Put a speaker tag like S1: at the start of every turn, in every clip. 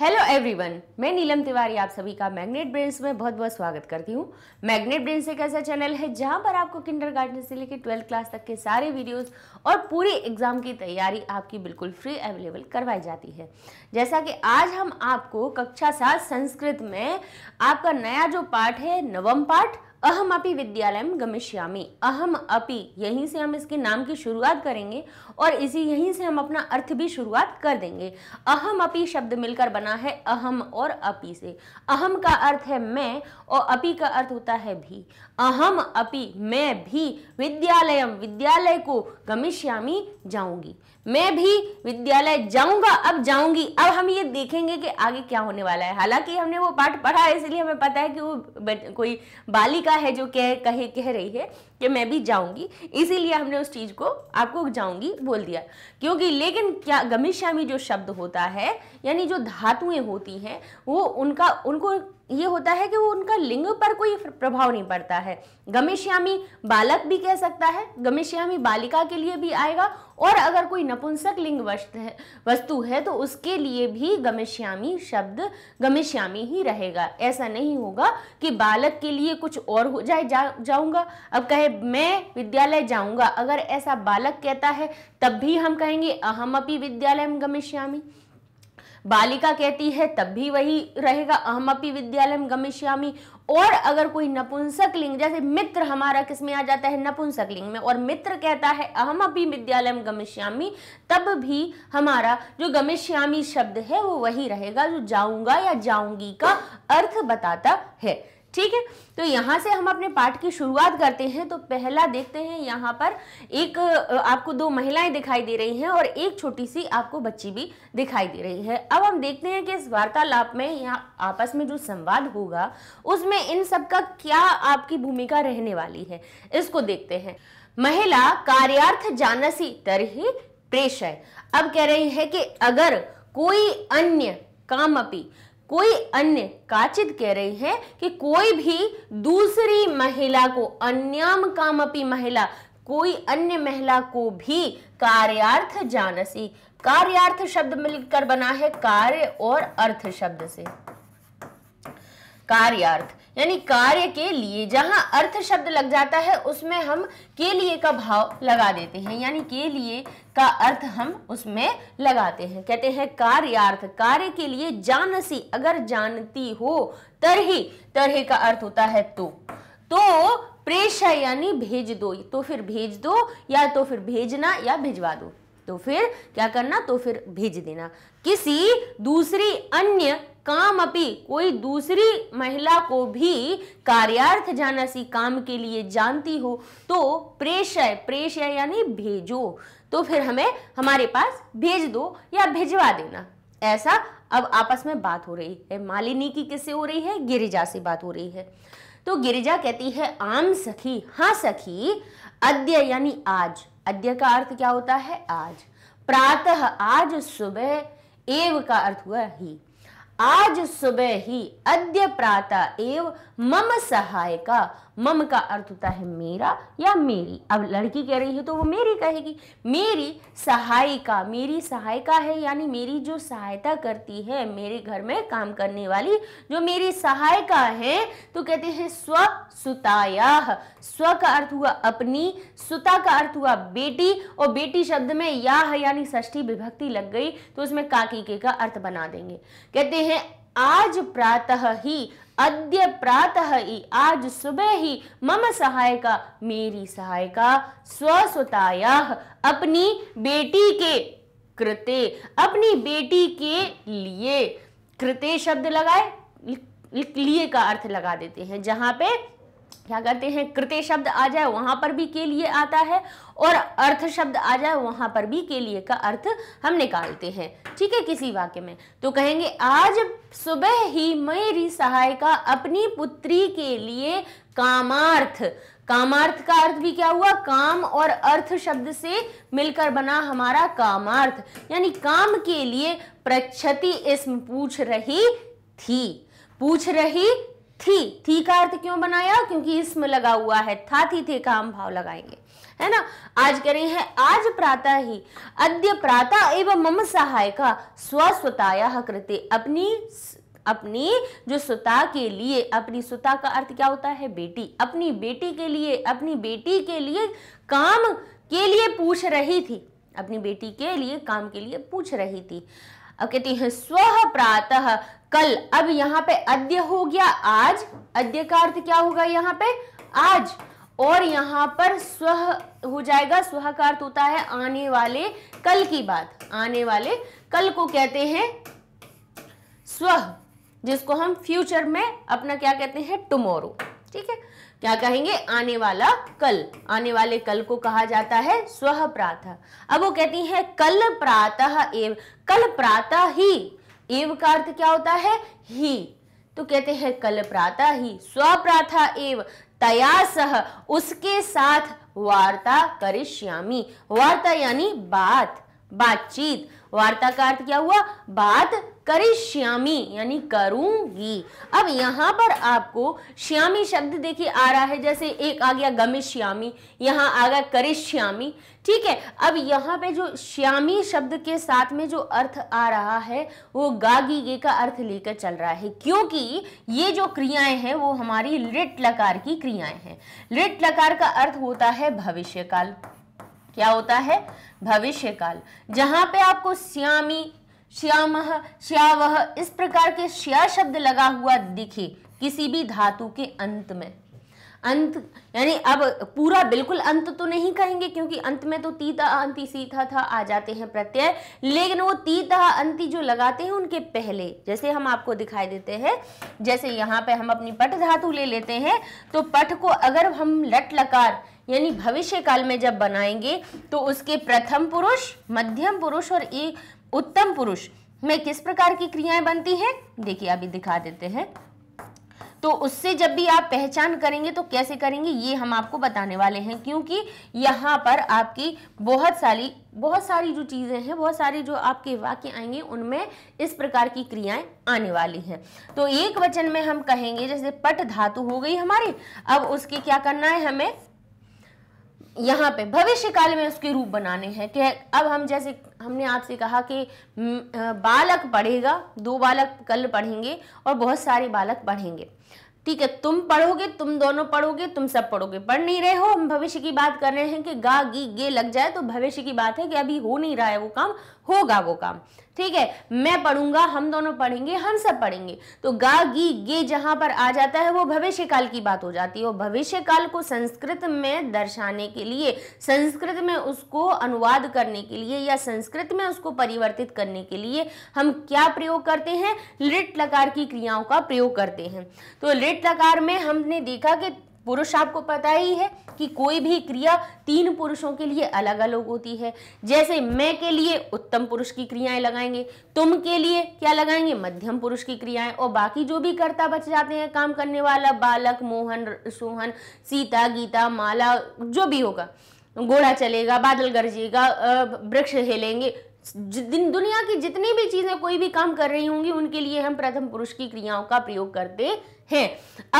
S1: hello everyone मैं नीलम तिवारी आप सभी का मैग्नेट ब्रेन्स में बहुत बहुत स्वागत करती हूँ मैग्नेट ब्रेन्स एक ऐसा चैनल है जहाँ पर आपको किंडर गार्डन से लेकर ट्वेल्थ क्लास तक के सारे वीडियोस और पूरी एग्जाम की तैयारी आपकी बिल्कुल फ्री अवेलेबल करवाई जाती है जैसा कि आज हम आपको कक्षा सात संस्कृत में आपका नया जो पाठ है नवम पाठ अहम अपि विद्यालय गमिष्यामी अहम अपि यहीं से हम इसके नाम की शुरुआत करेंगे और इसी यहीं से हम अपना अर्थ भी शुरुआत कर देंगे अहम अपि शब्द मिलकर बना है अहम और अपि से अहम का अर्थ है मैं और अपि का अर्थ होता है भी अहम अपि मैं भी विद्यालय विद्यालय को गमिष्यामी जाऊंगी मैं भी विद्यालय जाऊंगा अब जाऊंगी अब हम ये देखेंगे कि आगे क्या होने वाला है हालांकि हमने वो पाठ पढ़ा है इसलिए हमें पता है कि वो कोई बालिका है जो कह कहे कह रही है कि मैं भी जाऊंगी इसीलिए हमने उस चीज़ को आपको जाऊंगी बोल दिया क्योंकि लेकिन क्या गमिश्यामी जो शब्द होता है यानी जो धातुएं होती हैं वो उनका उनको ये होता है कि वो उनका लिंग पर कोई प्रभाव नहीं पड़ता है गमिश्यामी बालक भी कह सकता है गमिश्यामी बालिका के लिए भी आएगा और अगर कोई नपुंसक लिंग वस्तु है तो उसके लिए भी गमिश्यामी शब्द गमिश्यामी ही रहेगा ऐसा नहीं होगा कि बालक के लिए कुछ और हो जाए जा, जाऊंगा अब कहे मैं विद्यालय जाऊंगा अगर ऐसा बालक कहता है तब भी हम कहेंगे अहम अपी विद्यालय गमिश्यामी बालिका कहती है तब भी वही रहेगा अहम अपी विद्यालय गमिष्यामी और अगर कोई नपुंसक लिंग जैसे मित्र हमारा किस में आ जाता है नपुंसक लिंग में और मित्र कहता है अहम अपी विद्यालय गमिष्यामी तब भी हमारा जो गमिष्यामी शब्द है वो वही रहेगा जो जाऊंगा या जाऊंगी का अर्थ बताता है ठीक है तो यहाँ से हम अपने पाठ की शुरुआत करते हैं तो पहला देखते हैं यहाँ पर एक आपको दो महिलाएं दिखाई दे रही हैं और एक छोटी सी आपको बच्ची भी दिखाई दे रही है अब हम देखते हैं कि इस वार्तालाप में यहाँ आपस में जो संवाद होगा उसमें इन सब का क्या आपकी भूमिका रहने वाली है इसको देखते हैं महिला कार्यार्थ जानसी ही प्रेषय अब कह रही है कि अगर कोई अन्य काम अपी कोई अन्य काचित कह रही है कि कोई भी दूसरी महिला को अन्याम काम महिला कोई अन्य महिला को भी कार्यार्थ जानसी कार्यार्थ शब्द मिलकर बना है कार्य और अर्थ शब्द से कार्यार्थ यानी कार्य के लिए जहां अर्थ शब्द लग जाता है उसमें हम के लिए का भाव लगा देते हैं यानी के लिए का अर्थ हम उसमें लगाते हैं कहते हैं कार्यार्थ कार्य के लिए जानसी अगर जानती हो तरही तरही का अर्थ होता है तो तो प्रेषा यानी भेज दो तो फिर भेज दो या तो फिर भेजना या भिजवा दो तो फिर क्या करना तो फिर भेज देना किसी दूसरी अन्य काम अपी कोई दूसरी महिला को भी कार्यार्थ जानसी काम के लिए जानती हो तो प्रेषय प्रेषय यानी भेजो तो फिर हमें हमारे पास भेज दो या भिजवा देना ऐसा अब आपस में बात हो रही है मालिनी की किससे हो रही है गिरिजा से बात हो रही है तो गिरिजा कहती है आम सखी हाँ सखी अद्य यानी आज अद्य का अर्थ क्या होता है आज प्रातः आज सुबह एव का अर्थ हुआ ही आज सुबह ही अद्य प्रातः एवं मम सहायिका मम का अर्थ होता है मेरा या मेरी अब लड़की कह रही है तो वो मेरी कहेगी मेरी सहायिका मेरी सहायिका है यानी मेरी जो सहायता करती है मेरे घर में काम करने वाली जो मेरी सहायिका है तो कहते हैं स्व सुताया स्व का अर्थ हुआ अपनी सुता का अर्थ हुआ बेटी और बेटी शब्द में या यानी ष्ठी विभक्ति लग गई तो उसमें काकी के का अर्थ बना देंगे कहते हैं आज प्रातः ही अद्य प्रातः ही आज सुबह ही मम सहायिका मेरी सहायिका स्वस्वताया अपनी बेटी के कृते अपनी बेटी के लिए कृते शब्द लगाए लिए का अर्थ लगा देते हैं जहां पे क्या कहते हैं कृत्य शब्द आ जाए वहां पर भी के लिए आता है और अर्थ शब्द आ जाए वहां पर भी के लिए का अर्थ हम निकालते हैं ठीक है किसी वाक्य में तो कहेंगे आज सुबह ही मेरी सहायिका अपनी पुत्री के लिए कामार्थ कामार्थ का अर्थ भी क्या हुआ काम और अर्थ शब्द से मिलकर बना हमारा कामार्थ यानी काम के लिए प्रक्षति इसम पूछ रही थी पूछ रही थी थी का अर्थ क्यों बनाया क्योंकि इसमें लगा हुआ है था थी थे का हम भाव लगाएंगे है ना आज कह रही है आज प्रातः ही अद्य प्रातः एवं मम सहायका स्वस्वताया कृते अपनी अपनी जो सुता के लिए अपनी सुता का अर्थ क्या होता है बेटी अपनी बेटी के लिए अपनी बेटी के लिए काम के लिए पूछ रही थी अपनी बेटी के लिए काम के लिए पूछ रही थी अब कहती है स्व प्रातः कल अब यहाँ पे अद्य हो गया आज अद्य का अर्थ क्या होगा यहाँ पे आज और यहाँ पर स्व हो जाएगा स्व का अर्थ होता है आने वाले कल की बात आने वाले कल को कहते हैं स्व जिसको हम फ्यूचर में अपना क्या कहते हैं टुमोरो ठीक है क्या कहेंगे आने वाला कल आने वाले कल को कहा जाता है स्व प्रातः अब वो कहती है कल प्रातः एव कल प्रातः ही एव का अर्थ क्या होता है ही तो कहते हैं कल प्रातः ही स्वप्राथा एव तया सह उसके साथ वार्ता करिष्यामी वार्ता यानी बात बातचीत वार्ता का अर्थ क्या हुआ बात करी श्यामी यानी करूंगी अब यहाँ पर आपको श्यामी शब्द देखिए आ रहा है जैसे एक आ गया गमिश्यामी श्यामी यहाँ आ गया करिश्यामी श्यामी ठीक है अब यहाँ पे जो श्यामी शब्द के साथ में जो अर्थ आ रहा है वो गागी गे का अर्थ लेकर चल रहा है क्योंकि ये जो क्रियाएं हैं वो हमारी लिट लकार की क्रियाएं हैं लिट लकार का अर्थ होता है भविष्यकाल क्या होता है भविष्यकाल जहां पे आपको श्यामी श्याम श्यावह इस प्रकार के श्या शब्द लगा हुआ दिखे किसी भी धातु के अंत में अंत यानी अब पूरा बिल्कुल अंत तो नहीं कहेंगे क्योंकि अंत में तो तीता अंति सीता था आ जाते हैं प्रत्यय लेकिन वो तीता अंति जो लगाते हैं उनके पहले जैसे हम आपको दिखाई देते हैं जैसे यहाँ पे हम अपनी पट धातु ले लेते हैं तो पट को अगर हम लट लकार यानी भविष्य काल में जब बनाएंगे तो उसके प्रथम पुरुष मध्यम पुरुष और एक उत्तम पुरुष में किस प्रकार की क्रियाएं बनती हैं देखिए अभी दिखा देते हैं तो उससे जब भी आप पहचान करेंगे तो कैसे करेंगे ये हम आपको बताने वाले हैं क्योंकि यहाँ पर आपकी बहुत सारी बहुत सारी जो चीज़ें हैं बहुत सारी जो आपके वाक्य आएंगे उनमें इस प्रकार की क्रियाएं आने वाली हैं तो एक वचन में हम कहेंगे जैसे पट धातु हो गई हमारी अब उसके क्या करना है हमें यहाँ पे भविष्य काल में उसके रूप बनाने हैं कि अब हम जैसे हमने आपसे कहा कि बालक पढ़ेगा दो बालक कल पढ़ेंगे और बहुत सारे बालक पढ़ेंगे ठीक है तुम पढ़ोगे तुम दोनों पढ़ोगे तुम सब पढ़ोगे पढ़ नहीं रहे हो हम भविष्य की बात कर रहे हैं कि गा गी गे लग जाए तो भविष्य की बात है कि अभी हो नहीं रहा है वो काम होगा वो काम ठीक है मैं पढ़ूंगा हम दोनों पढ़ेंगे हम सब पढ़ेंगे तो गा गी गे जहाँ पर आ जाता है वो भविष्य काल की बात हो जाती है और भविष्य काल को संस्कृत में दर्शाने के लिए संस्कृत में उसको अनुवाद करने के लिए या संस्कृत में उसको परिवर्तित करने के लिए हम क्या प्रयोग करते हैं लिट लकार की क्रियाओं का प्रयोग करते हैं तो लिट लकार में हमने देखा कि पुरुष आपको पता ही है कि कोई भी क्रिया तीन पुरुषों के लिए अलग अलग होती है जैसे मैं के लिए उत्तम पुरुष की क्रियाएं लगाएंगे तुम के लिए क्या लगाएंगे मध्यम पुरुष की क्रियाएं और बाकी जो भी कर्ता बच जाते हैं काम करने वाला बालक मोहन सोहन सीता गीता माला जो भी होगा घोड़ा चलेगा बादल गरजेगा वृक्ष हेलेंगे दुनिया की जितनी भी चीज़ें कोई भी काम कर रही होंगी उनके लिए हम प्रथम पुरुष की क्रियाओं का प्रयोग करते हैं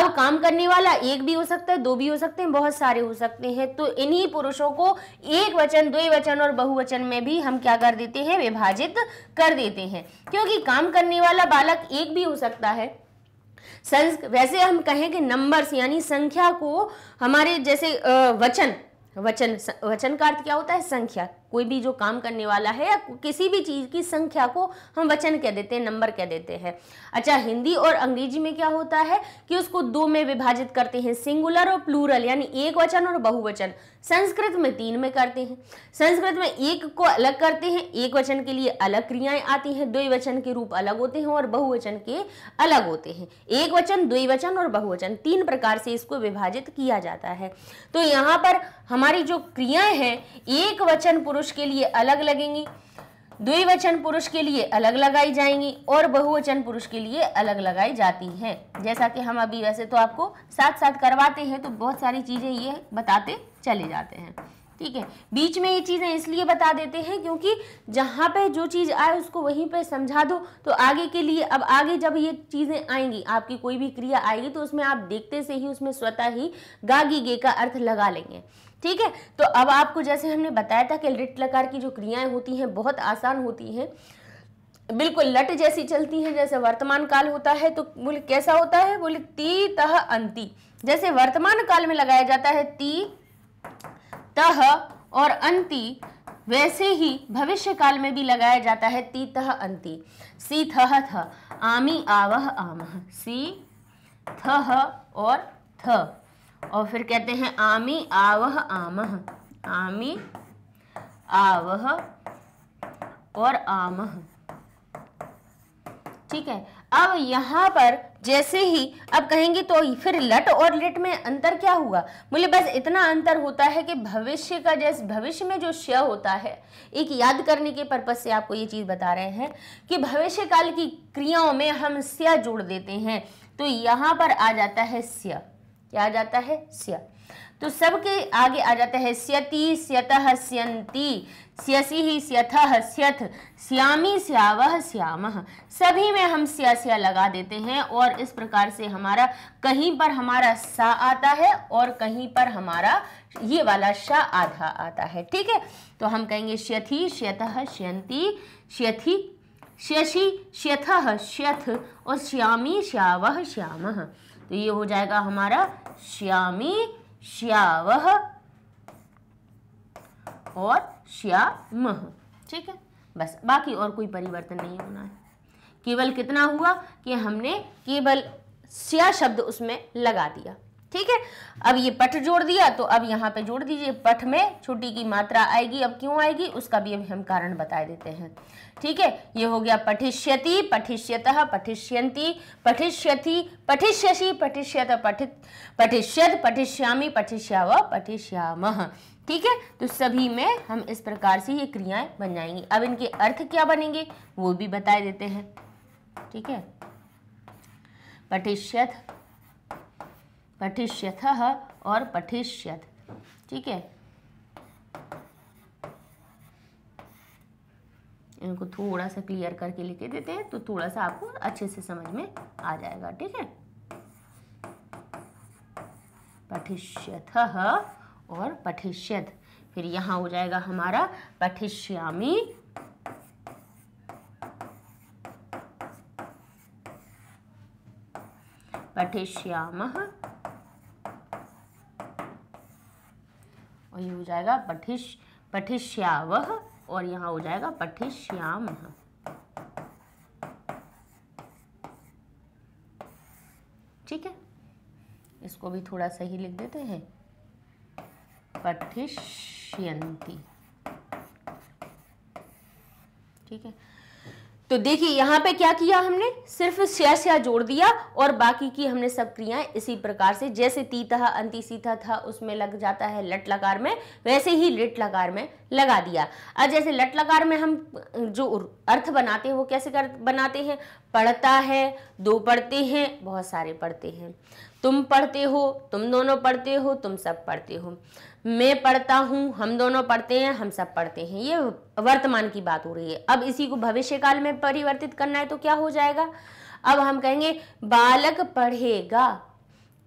S1: अब काम करने वाला एक भी हो सकता है दो भी हो सकते हैं बहुत सारे हो सकते हैं तो इन्हीं पुरुषों को एक वचन द्विवचन और बहुवचन में भी हम क्या कर देते हैं विभाजित कर देते हैं क्योंकि काम करने वाला बालक एक भी हो सकता है संस वैसे हम कहें कि नंबर्स यानी संख्या को हमारे जैसे वचन वचन वचन का अर्थ क्या होता है संख्या कोई भी जो काम करने वाला है या किसी भी चीज़ की संख्या को हम वचन कह देते हैं नंबर कह देते हैं अच्छा हिंदी और अंग्रेजी में क्या होता है कि उसको दो में विभाजित करते हैं सिंगुलर और प्लूरल यानी एक वचन और बहुवचन संस्कृत में तीन में करते हैं संस्कृत में एक को अलग करते हैं एक वचन के लिए अलग क्रियाएं आती हैं द्विवचन के रूप अलग होते हैं और बहुवचन के अलग होते हैं एक वचन द्विवचन और बहुवचन तीन प्रकार से इसको विभाजित किया जाता है तो यहाँ पर हमारी जो क्रियाएं हैं एक वचन पुरुष के लिए अलग लगेंगी द्विवचन पुरुष के लिए अलग लगाई जाएंगी और बहुवचन पुरुष के लिए अलग लगाई जाती हैं जैसा कि हम अभी वैसे तो आपको साथ साथ करवाते हैं तो बहुत सारी चीज़ें ये बताते चले जाते हैं ठीक है बीच में ये चीज़ें इसलिए बता देते हैं क्योंकि जहां पे जो चीज़ आए उसको वहीं पे समझा दो तो आगे के लिए अब आगे जब ये चीज़ें आएंगी आपकी कोई भी क्रिया आएगी तो उसमें आप देखते से ही उसमें स्वतः ही गागी गे का अर्थ लगा लेंगे ठीक है तो अब आपको जैसे हमने बताया था कि लिट लकार की जो क्रियाएं होती हैं बहुत आसान होती हैं बिल्कुल लट जैसी चलती है जैसे वर्तमान काल होता है तो बोले कैसा होता है बोले ती तह अंति जैसे वर्तमान काल में लगाया जाता है ती तह और अंति वैसे ही भविष्य काल में भी लगाया जाता है तीतह अंति सी थह थ आमी आवह आम सी थह और थ और फिर कहते हैं आमी आवह आम आमी आवह और आम ठीक है अब यहाँ पर जैसे ही अब कहेंगे तो फिर लट और लिट में अंतर क्या हुआ बोले बस इतना अंतर होता है कि भविष्य का जैसे भविष्य में जो श्य होता है एक याद करने के पर्पज से आपको ये चीज़ बता रहे हैं कि भविष्य काल की क्रियाओं में हम स्या जोड़ देते हैं तो यहां पर आ जाता है स्या क्या आ जाता है स्या तो सबके आगे आ जाता है स्यति स्यतः स्यंती स्यसी ही स्यथः स्यथ श्यामी स्यावह श्याम सभी में हम स्या स्या लगा देते हैं और इस प्रकार से हमारा कहीं पर हमारा सा आता है और कहीं पर हमारा ये वाला शा आधा आता है ठीक है तो हम कहेंगे श्यथि श्यतः श्यंती श्यथि श्यशी श्यथः श्यथ और श्यामी श्यावह श्यामह तो ये हो जाएगा हमारा श्यामी श्याव और श्याम ठीक है बस बाकी और कोई परिवर्तन नहीं होना है केवल कितना हुआ कि हमने केवल श्या शब्द उसमें लगा दिया ठीक है अब ये पठ जोड़ दिया तो अब यहाँ पे जोड़ दीजिए पठ में छुट्टी की मात्रा आएगी अब क्यों आएगी उसका भी अभी हम कारण बता देते हैं ठीक है ये हो गया पठिष्यति पठिष्यत पठिष्यंती पठिष्यति पठिष्यसी पठिष्यत पठित पठिष्यत पठिष्यामी पठिष्याव पठिष्याम ठीक है तो सभी में हम इस प्रकार से ये क्रियाएं बन जाएंगी अब इनके अर्थ क्या बनेंगे वो भी बता देते हैं ठीक है पठिष्यत पठिष्यथ और पठिष्यत ठीक है इनको थोड़ा सा क्लियर करके लिख देते हैं तो थोड़ा सा आपको अच्छे से समझ में आ जाएगा ठीक है पठिष्यथ और पठिष्यत फिर यहाँ हो जाएगा हमारा पठिष्यामी पठिष्याम वही हो जाएगा पठिश पठिष्याव और यहाँ हो जाएगा पठिश्याम ठीक है इसको भी थोड़ा सही लिख देते हैं पठिष्यंती ठीक है तो देखिए यहाँ पे क्या किया हमने सिर्फ श्या जोड़ दिया और बाकी की हमने सब क्रियाएं इसी प्रकार से जैसे तीतः अंति सीता था उसमें लग जाता है लट लकार में वैसे ही लिट लकार में लगा दिया अब जैसे लट लकार में हम जो अर्थ बनाते हैं वो कैसे कर बनाते हैं पढ़ता है दो पढ़ते हैं बहुत सारे पढ़ते हैं तुम पढ़ते हो तुम दोनों पढ़ते हो तुम सब पढ़ते हो मैं पढ़ता हूँ हम दोनों पढ़ते हैं हम सब पढ़ते हैं ये वर्तमान की बात हो रही है अब इसी को भविष्य काल में परिवर्तित करना है तो क्या हो जाएगा अब हम कहेंगे बालक पढ़ेगा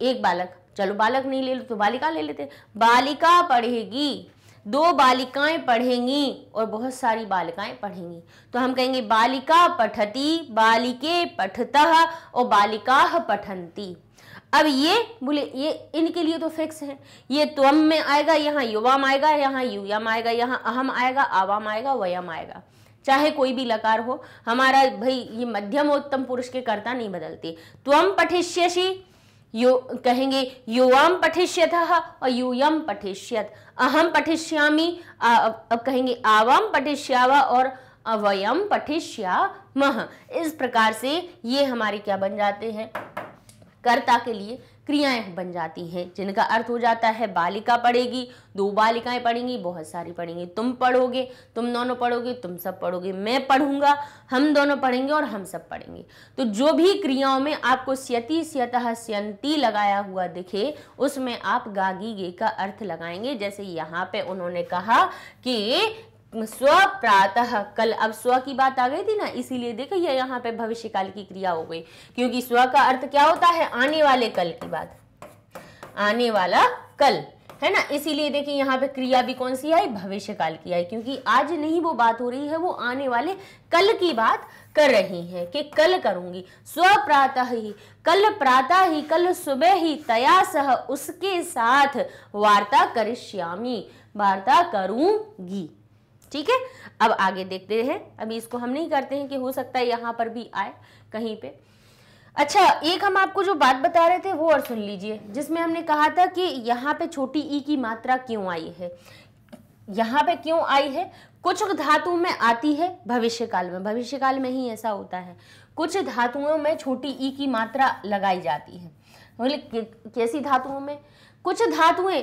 S1: एक बालक चलो बालक नहीं ले लो तो बालिका ले लेते बालिका पढ़ेगी दो बालिकाएं पढ़ेंगी और बहुत सारी बालिकाएं पढ़ेंगी तो हम कहेंगे बालिका पठती बालिके पठतः और बालिका पठंती अब ये बोले ये इनके लिए तो फिक्स है ये त्वम में आएगा यहाँ युवाम आएगा यहाँ युयम आएगा यहाँ अहम आएगा आवाम आएगा वयम आएगा चाहे कोई भी लकार हो हमारा भाई ये मध्यम उत्तम पुरुष के कर्ता नहीं बदलती त्वम पठिष्यसी यो कहेंगे युवाम पठिष्यथ और यूयम पठिष्यत अहम पठिष्यामी अब कहेंगे आवाम पठिष्यावा और अवयम पठिष्या मह इस प्रकार से ये हमारे क्या बन जाते हैं कर्ता के लिए क्रियाएं बन जाती हैं जिनका अर्थ हो जाता है बालिका पढ़ेगी दो बालिकाएं पढ़ेंगी बहुत सारी पढ़ेंगी तुम पढ़ोगे तुम दोनों पढ़ोगे तुम सब पढ़ोगे मैं पढ़ूंगा हम दोनों पढ़ेंगे और हम सब पढ़ेंगे तो जो भी क्रियाओं में आपको स्यति स्यतः स्यंती लगाया हुआ दिखे उसमें आप गागी का अर्थ लगाएंगे जैसे यहाँ पे उन्होंने कहा कि स्व प्रातः कल अब स्व की बात आ गई थी ना इसीलिए देखिए यहाँ पे भविष्य काल की क्रिया हो गई क्योंकि स्व का अर्थ क्या होता है आने वाले कल की बात आने वाला कल है ना इसीलिए देखिए यहाँ पे क्रिया भी कौन सी आई भविष्य काल की आई क्योंकि आज नहीं वो बात हो रही है वो आने वाले कल की बात कर रही है कि कल करूंगी स्व प्रातः ही कल प्रातः ही कल सुबह ही तया सह उसके साथ वार्ता करिष्यामी वार्ता करूंगी ठीक है अब आगे देखते हैं अभी इसको हम नहीं करते हैं कि हो सकता है यहाँ पर भी आए कहीं पे अच्छा एक हम आपको जो बात बता रहे थे वो और सुन लीजिए जिसमें हमने कहा था कि यहाँ पे छोटी ई की मात्रा क्यों आई है यहाँ पे क्यों आई है कुछ धातु में आती है भविष्य काल में भविष्य काल में ही ऐसा होता है कुछ धातुओं में छोटी ई की मात्रा लगाई जाती है बोले कैसी धातुओं में कुछ धातुएं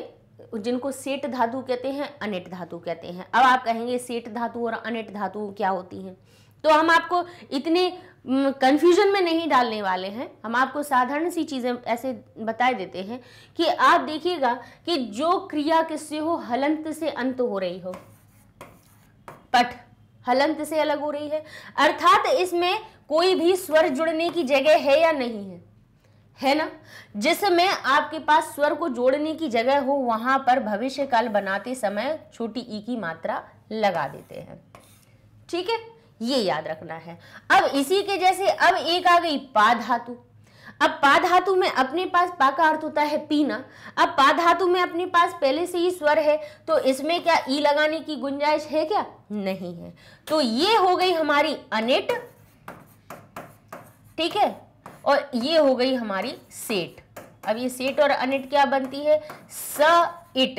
S1: जिनको सेट धातु कहते हैं अनेट धातु कहते हैं अब आप कहेंगे सेट धातु और अनेट धातु क्या होती हैं तो हम आपको इतने कंफ्यूजन में नहीं डालने वाले हैं हम आपको साधारण सी चीज़ें ऐसे बताए देते हैं कि आप देखिएगा कि जो क्रिया किससे हो हलंत से अंत हो रही हो पठ हलंत से अलग हो रही है अर्थात इसमें कोई भी स्वर जुड़ने की जगह है या नहीं है है ना जिसमें आपके पास स्वर को जोड़ने की जगह हो वहां पर भविष्य काल बनाते समय छोटी ई की मात्रा लगा देते हैं ठीक है ये याद रखना है अब इसी के जैसे अब एक आ गई पा धातु अब पा धातु में अपने पास पा का अर्थ होता है पीना अब पा धातु में अपने पास पहले से ही स्वर है तो इसमें क्या ई लगाने की गुंजाइश है क्या नहीं है तो ये हो गई हमारी अनेट ठीक है और ये हो गई हमारी सेट अब ये सेट और अनिट क्या बनती है स इट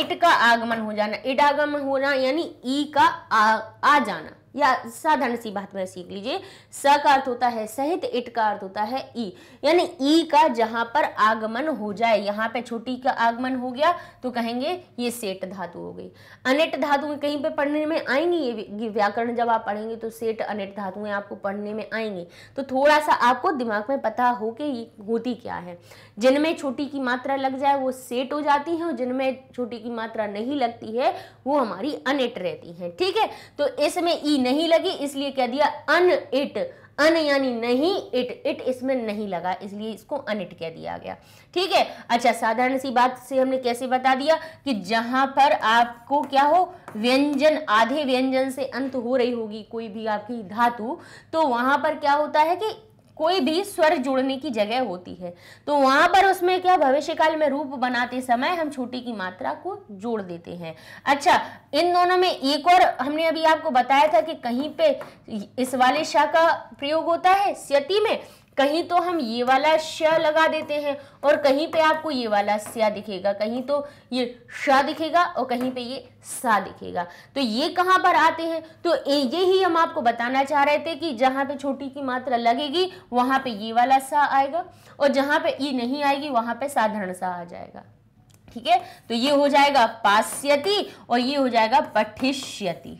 S1: इट का आगमन हो जाना इट आगमन होना यानी ई का आ, आ जाना या साधारण सी बात में सीख लीजिए स का अर्थ होता है सहित इट का अर्थ होता है ई यानी ई का जहां पर आगमन हो जाए यहाँ पे छोटी का आगमन हो गया तो कहेंगे ये सेट धातु हो गई अनेट धातु कहीं पे पढ़ने में आएंगी ये व्याकरण जब आप पढ़ेंगे तो सेट अनेट धातुएं आपको पढ़ने में आएंगे तो थोड़ा सा आपको दिमाग में पता हो कि होती क्या है जिनमें छोटी की मात्रा लग जाए वो सेट हो जाती है और जिनमें छोटी की मात्रा नहीं लगती है वो हमारी अनेट रहती है ठीक है तो इसमें ई नहीं लगी इसलिए कह दिया अन इट अन यानी नहीं इट इट इसमें नहीं लगा इसलिए इसको अन इट कह दिया गया ठीक है अच्छा साधारण सी बात से हमने कैसे बता दिया कि जहां पर आपको क्या हो व्यंजन आधे व्यंजन से अंत हो रही होगी कोई भी आपकी धातु तो वहां पर क्या होता है कि कोई भी स्वर जुड़ने की जगह होती है तो वहां पर उसमें क्या भविष्य काल में रूप बनाते समय हम छोटी की मात्रा को जोड़ देते हैं अच्छा इन दोनों में एक और हमने अभी आपको बताया था कि कहीं पे इस वाले शाह का प्रयोग होता है स्यति में कहीं तो हम ये वाला श लगा देते हैं और कहीं पे आपको ये वाला स्या दिखेगा कहीं तो ये श दिखेगा और कहीं पे ये सा दिखेगा तो ये कहाँ पर आते हैं तो ये ही हम आपको बताना चाह रहे थे कि जहाँ पे छोटी की मात्रा लगेगी वहाँ पे ये वाला सा आएगा और जहाँ पे ये नहीं आएगी वहाँ पे साधारण सा आ जाएगा ठीक है तो ये हो जाएगा पास्यति और ये हो जाएगा पठिष्यति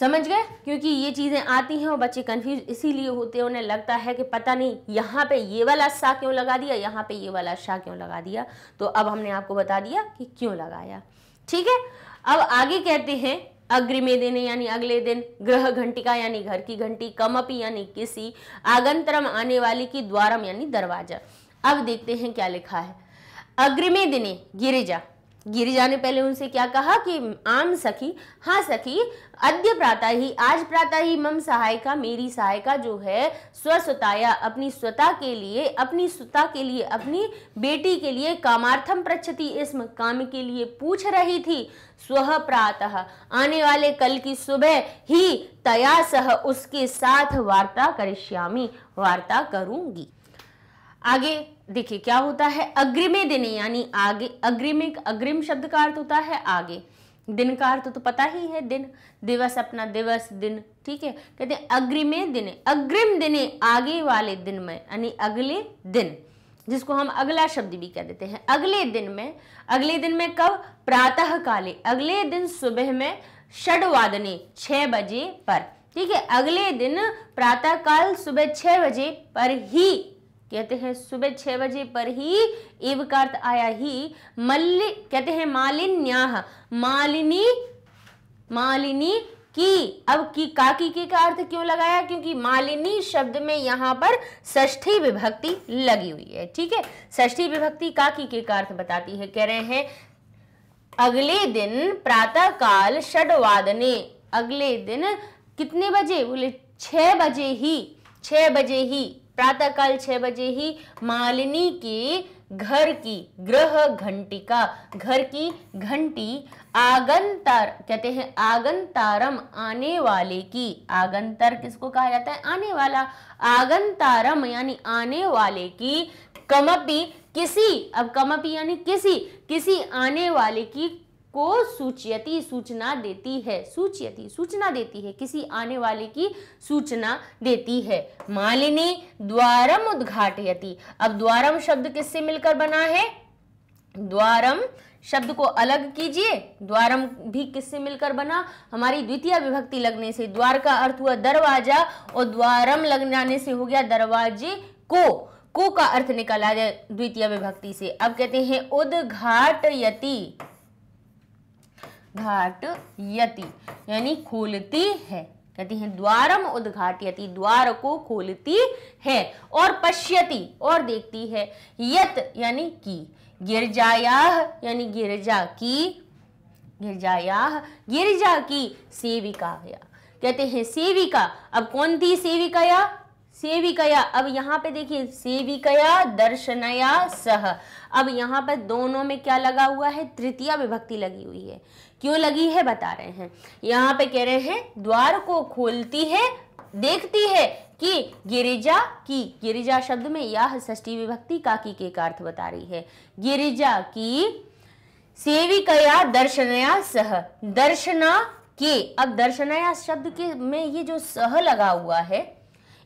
S1: समझ गए क्योंकि ये चीज़ें आती हैं और बच्चे कंफ्यूज इसीलिए होते हैं उन्हें लगता है कि पता नहीं यहाँ पे ये वाला शाह क्यों लगा दिया यहाँ पे ये वाला शाह क्यों लगा दिया तो अब हमने आपको बता दिया कि क्यों लगाया ठीक है अब आगे कहते हैं अग्रिमे दिन यानी अगले दिन ग्रह घंटिका यानी घर की घंटी कमअपी यानी किसी आगंतरम आने वाली की द्वारम यानी दरवाजा अब देखते हैं क्या लिखा है अग्रिमे दिने गिरिजा गिरिजा ने पहले उनसे क्या कहा कि आम सखी हाँ सखी अद्य प्रातः ही आज प्रातः ही मम सहायिका मेरी सहायिका जो है स्वस्वताया अपनी स्वता के लिए अपनी स्वता के लिए अपनी बेटी के लिए कामार्थम प्रच्छति इसम काम के लिए पूछ रही थी स्व प्रातः आने वाले कल की सुबह ही तया सह उसके साथ वार्ता करिष्यामी वार्ता करूंगी आगे देखिए क्या होता है अग्रिमे दिने यानी आगे अग्रिमे अग्रिम शब्द का अर्थ होता है आगे दिन का अर्थ तो, तो पता ही है दिन दिवस अपना दिवस दिन ठीक है कहते हैं अग्रिमे दिन अग्रिम दिने आगे वाले दिन में यानी अगले दिन जिसको हम अगला शब्द भी कह देते हैं अगले दिन में अगले दिन में कब प्रातः काले अगले दिन सुबह में षडवादने छह बजे पर ठीक है अगले दिन प्रातः काल सुबह छह बजे पर ही कहते हैं सुबह छह बजे पर ही इव का अर्थ आया ही मल्ल कहते हैं मालिन्या मालिनी मालिनी की अब की काकी के का अर्थ क्यों लगाया क्योंकि मालिनी शब्द में यहां पर षष्ठी विभक्ति लगी हुई है ठीक है षष्ठी विभक्ति काकी के का अर्थ बताती है कह रहे हैं अगले दिन प्रातः काल षडवादने अगले दिन कितने बजे बोले छह बजे ही छह बजे ही प्रातःकाल छह बजे ही मालिनी के घर की ग्रह घंटी का घर की घंटी आगंतर कहते हैं आगंतारम आने वाले की आगंतर किसको कहा जाता है आने वाला आगंतारम यानी आने वाले की कमपी किसी अब कमपी यानी किसी किसी आने वाले की को सूचयती सूचना देती है सूचयती सूचना देती है किसी आने वाले की सूचना देती है मालिनी द्वारम उद्घाटयती अब द्वारम शब्द किससे मिलकर बना है द्वारम शब्द को अलग कीजिए द्वारम भी किससे मिलकर बना हमारी द्वितीय विभक्ति लगने से द्वार का अर्थ हुआ दरवाजा और द्वारम लग जाने से हो गया दरवाजे को को का अर्थ निकाला जाए द्वितीय विभक्ति से अब कहते हैं उद्घाटयती उद्घाट यति यानी खोलती है कहती है द्वारम उद्घाटयति द्वार को खोलती है और पश्यति और देखती है यत यानी की गिरजाया यानी गिरजा की गिरजाया गिरजा की सेविका या कहते हैं सेविका अब कौन थी सेविका या सेविकया अब यहाँ पे देखिए सेविकया दर्शनया सह अब यहाँ पर दोनों में क्या लगा हुआ है तृतीय विभक्ति लगी हुई है क्यों लगी है बता रहे हैं यहाँ पे कह रहे हैं द्वार को खोलती है देखती है कि गिरिजा की गिरिजा शब्द में यह ष्टी विभक्ति काकी के अर्थ बता रही है गिरिजा की सेविकया दर्शनया सह दर्शना के अब दर्शनया शब्द के में ये जो सह लगा हुआ है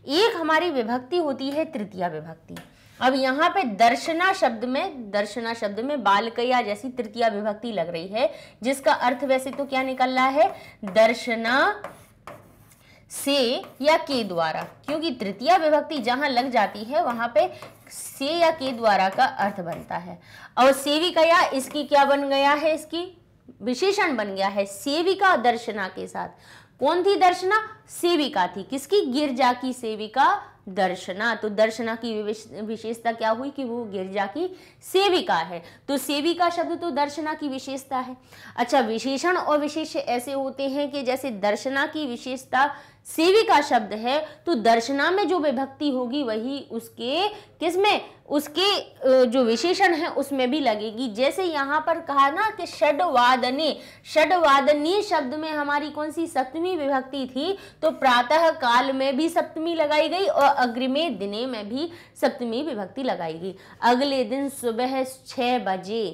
S1: एक हमारी विभक्ति होती है तृतीया विभक्ति अब यहाँ पे दर्शना शब्द में दर्शना शब्द में बालकया जैसी तृतीया विभक्ति लग रही है जिसका अर्थ वैसे तो क्या निकल रहा है दर्शना से या के द्वारा क्योंकि तृतीय विभक्ति जहां लग जाती है वहां पे से या के द्वारा का अर्थ बनता है और सेविकया इसकी क्या बन गया है इसकी विशेषण बन गया है सेविका दर्शना के साथ कौन थी दर्शना सेविका थी किसकी गिरजा की सेविका दर्शना तो दर्शना की विशेषता क्या हुई कि वो गिरजा की सेविका है तो सेविका शब्द तो दर्शना की विशेषता है अच्छा विशेषण और विशेष ऐसे होते हैं कि जैसे दर्शना की विशेषता सेविका का शब्द है तो दर्शना में जो विभक्ति होगी वही उसके किस में उसके जो विशेषण है उसमें भी लगेगी जैसे यहाँ पर कहा ना कि षडवादने षडवादनी शब्द में हमारी कौन सी सप्तमी विभक्ति थी तो प्रातः काल में भी सप्तमी लगाई गई और अग्रिमे दिने में भी सप्तमी विभक्ति लगाई गई अगले दिन सुबह छः बजे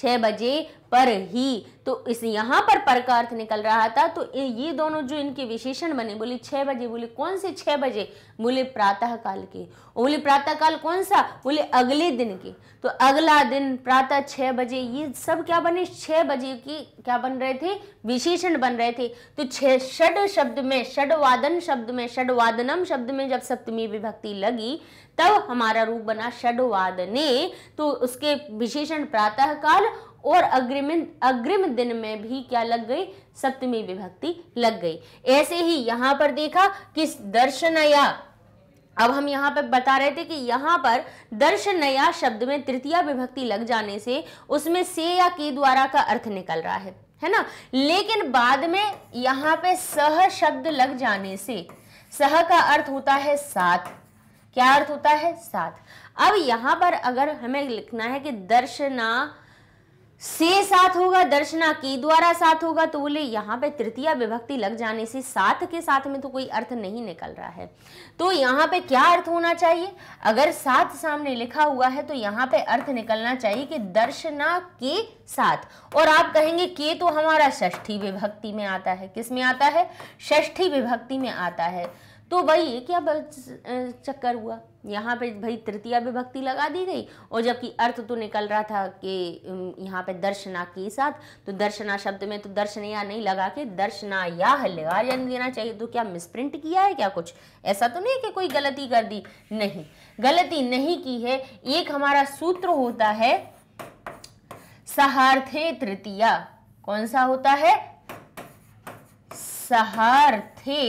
S1: छः बजे पर ही तो इस यहाँ पर पर का अर्थ निकल रहा था तो ये दोनों जो इनके विशेषण बने बोले छः बजे बोले कौन से छः बजे बोले प्रातः काल के बोले प्रातः काल कौन सा बोले अगले दिन के तो अगला दिन प्रातः छः बजे ये सब क्या बने छः बजे की क्या बन रहे थे विशेषण बन रहे थे तो छठ षड शब्द में षडवादन शब्द में षडवादनम शब्द में जब सप्तमी विभक्ति लगी तब हमारा रूप बना षडवाद ने तो उसके विशेषण प्रातःकाल और अग्रिम अग्रिम दिन में भी क्या लग गई सप्तमी विभक्ति लग गई ऐसे ही यहां पर देखा कि दर्शनया अब हम यहाँ पर बता रहे थे कि यहाँ पर दर्शनया शब्द में तृतीय विभक्ति लग जाने से उसमें से या के द्वारा का अर्थ निकल रहा है है ना लेकिन बाद में यहाँ पे सह शब्द लग जाने से सह का अर्थ होता है साथ क्या अर्थ होता है साथ अब यहां पर अगर हमें लिखना है कि दर्शना से साथ होगा दर्शना के द्वारा साथ होगा तो बोले यहाँ पे तृतीय विभक्ति लग जाने से साथ के साथ में तो कोई अर्थ नहीं निकल रहा है तो यहाँ पे क्या अर्थ होना चाहिए अगर साथ सामने लिखा हुआ है तो यहाँ पे अर्थ निकलना चाहिए कि दर्शना के साथ और आप कहेंगे के तो हमारा षष्ठी विभक्ति में आता है किस में आता है षष्ठी विभक्ति में आता है तो वही क्या चक्कर हुआ यहाँ पे भाई तृतीया विभक्ति लगा दी गई और जबकि अर्थ तो निकल रहा था कि यहाँ पे दर्शना के साथ तो दर्शना शब्द में तो दर्शन या नहीं लगा के दर्शना या लगा जन देना चाहिए तो क्या मिसप्रिंट किया है क्या कुछ ऐसा तो नहीं कि कोई गलती कर दी नहीं गलती नहीं की है एक हमारा सूत्र होता है सहार्थे तृतीया कौन सा होता है सहार्थे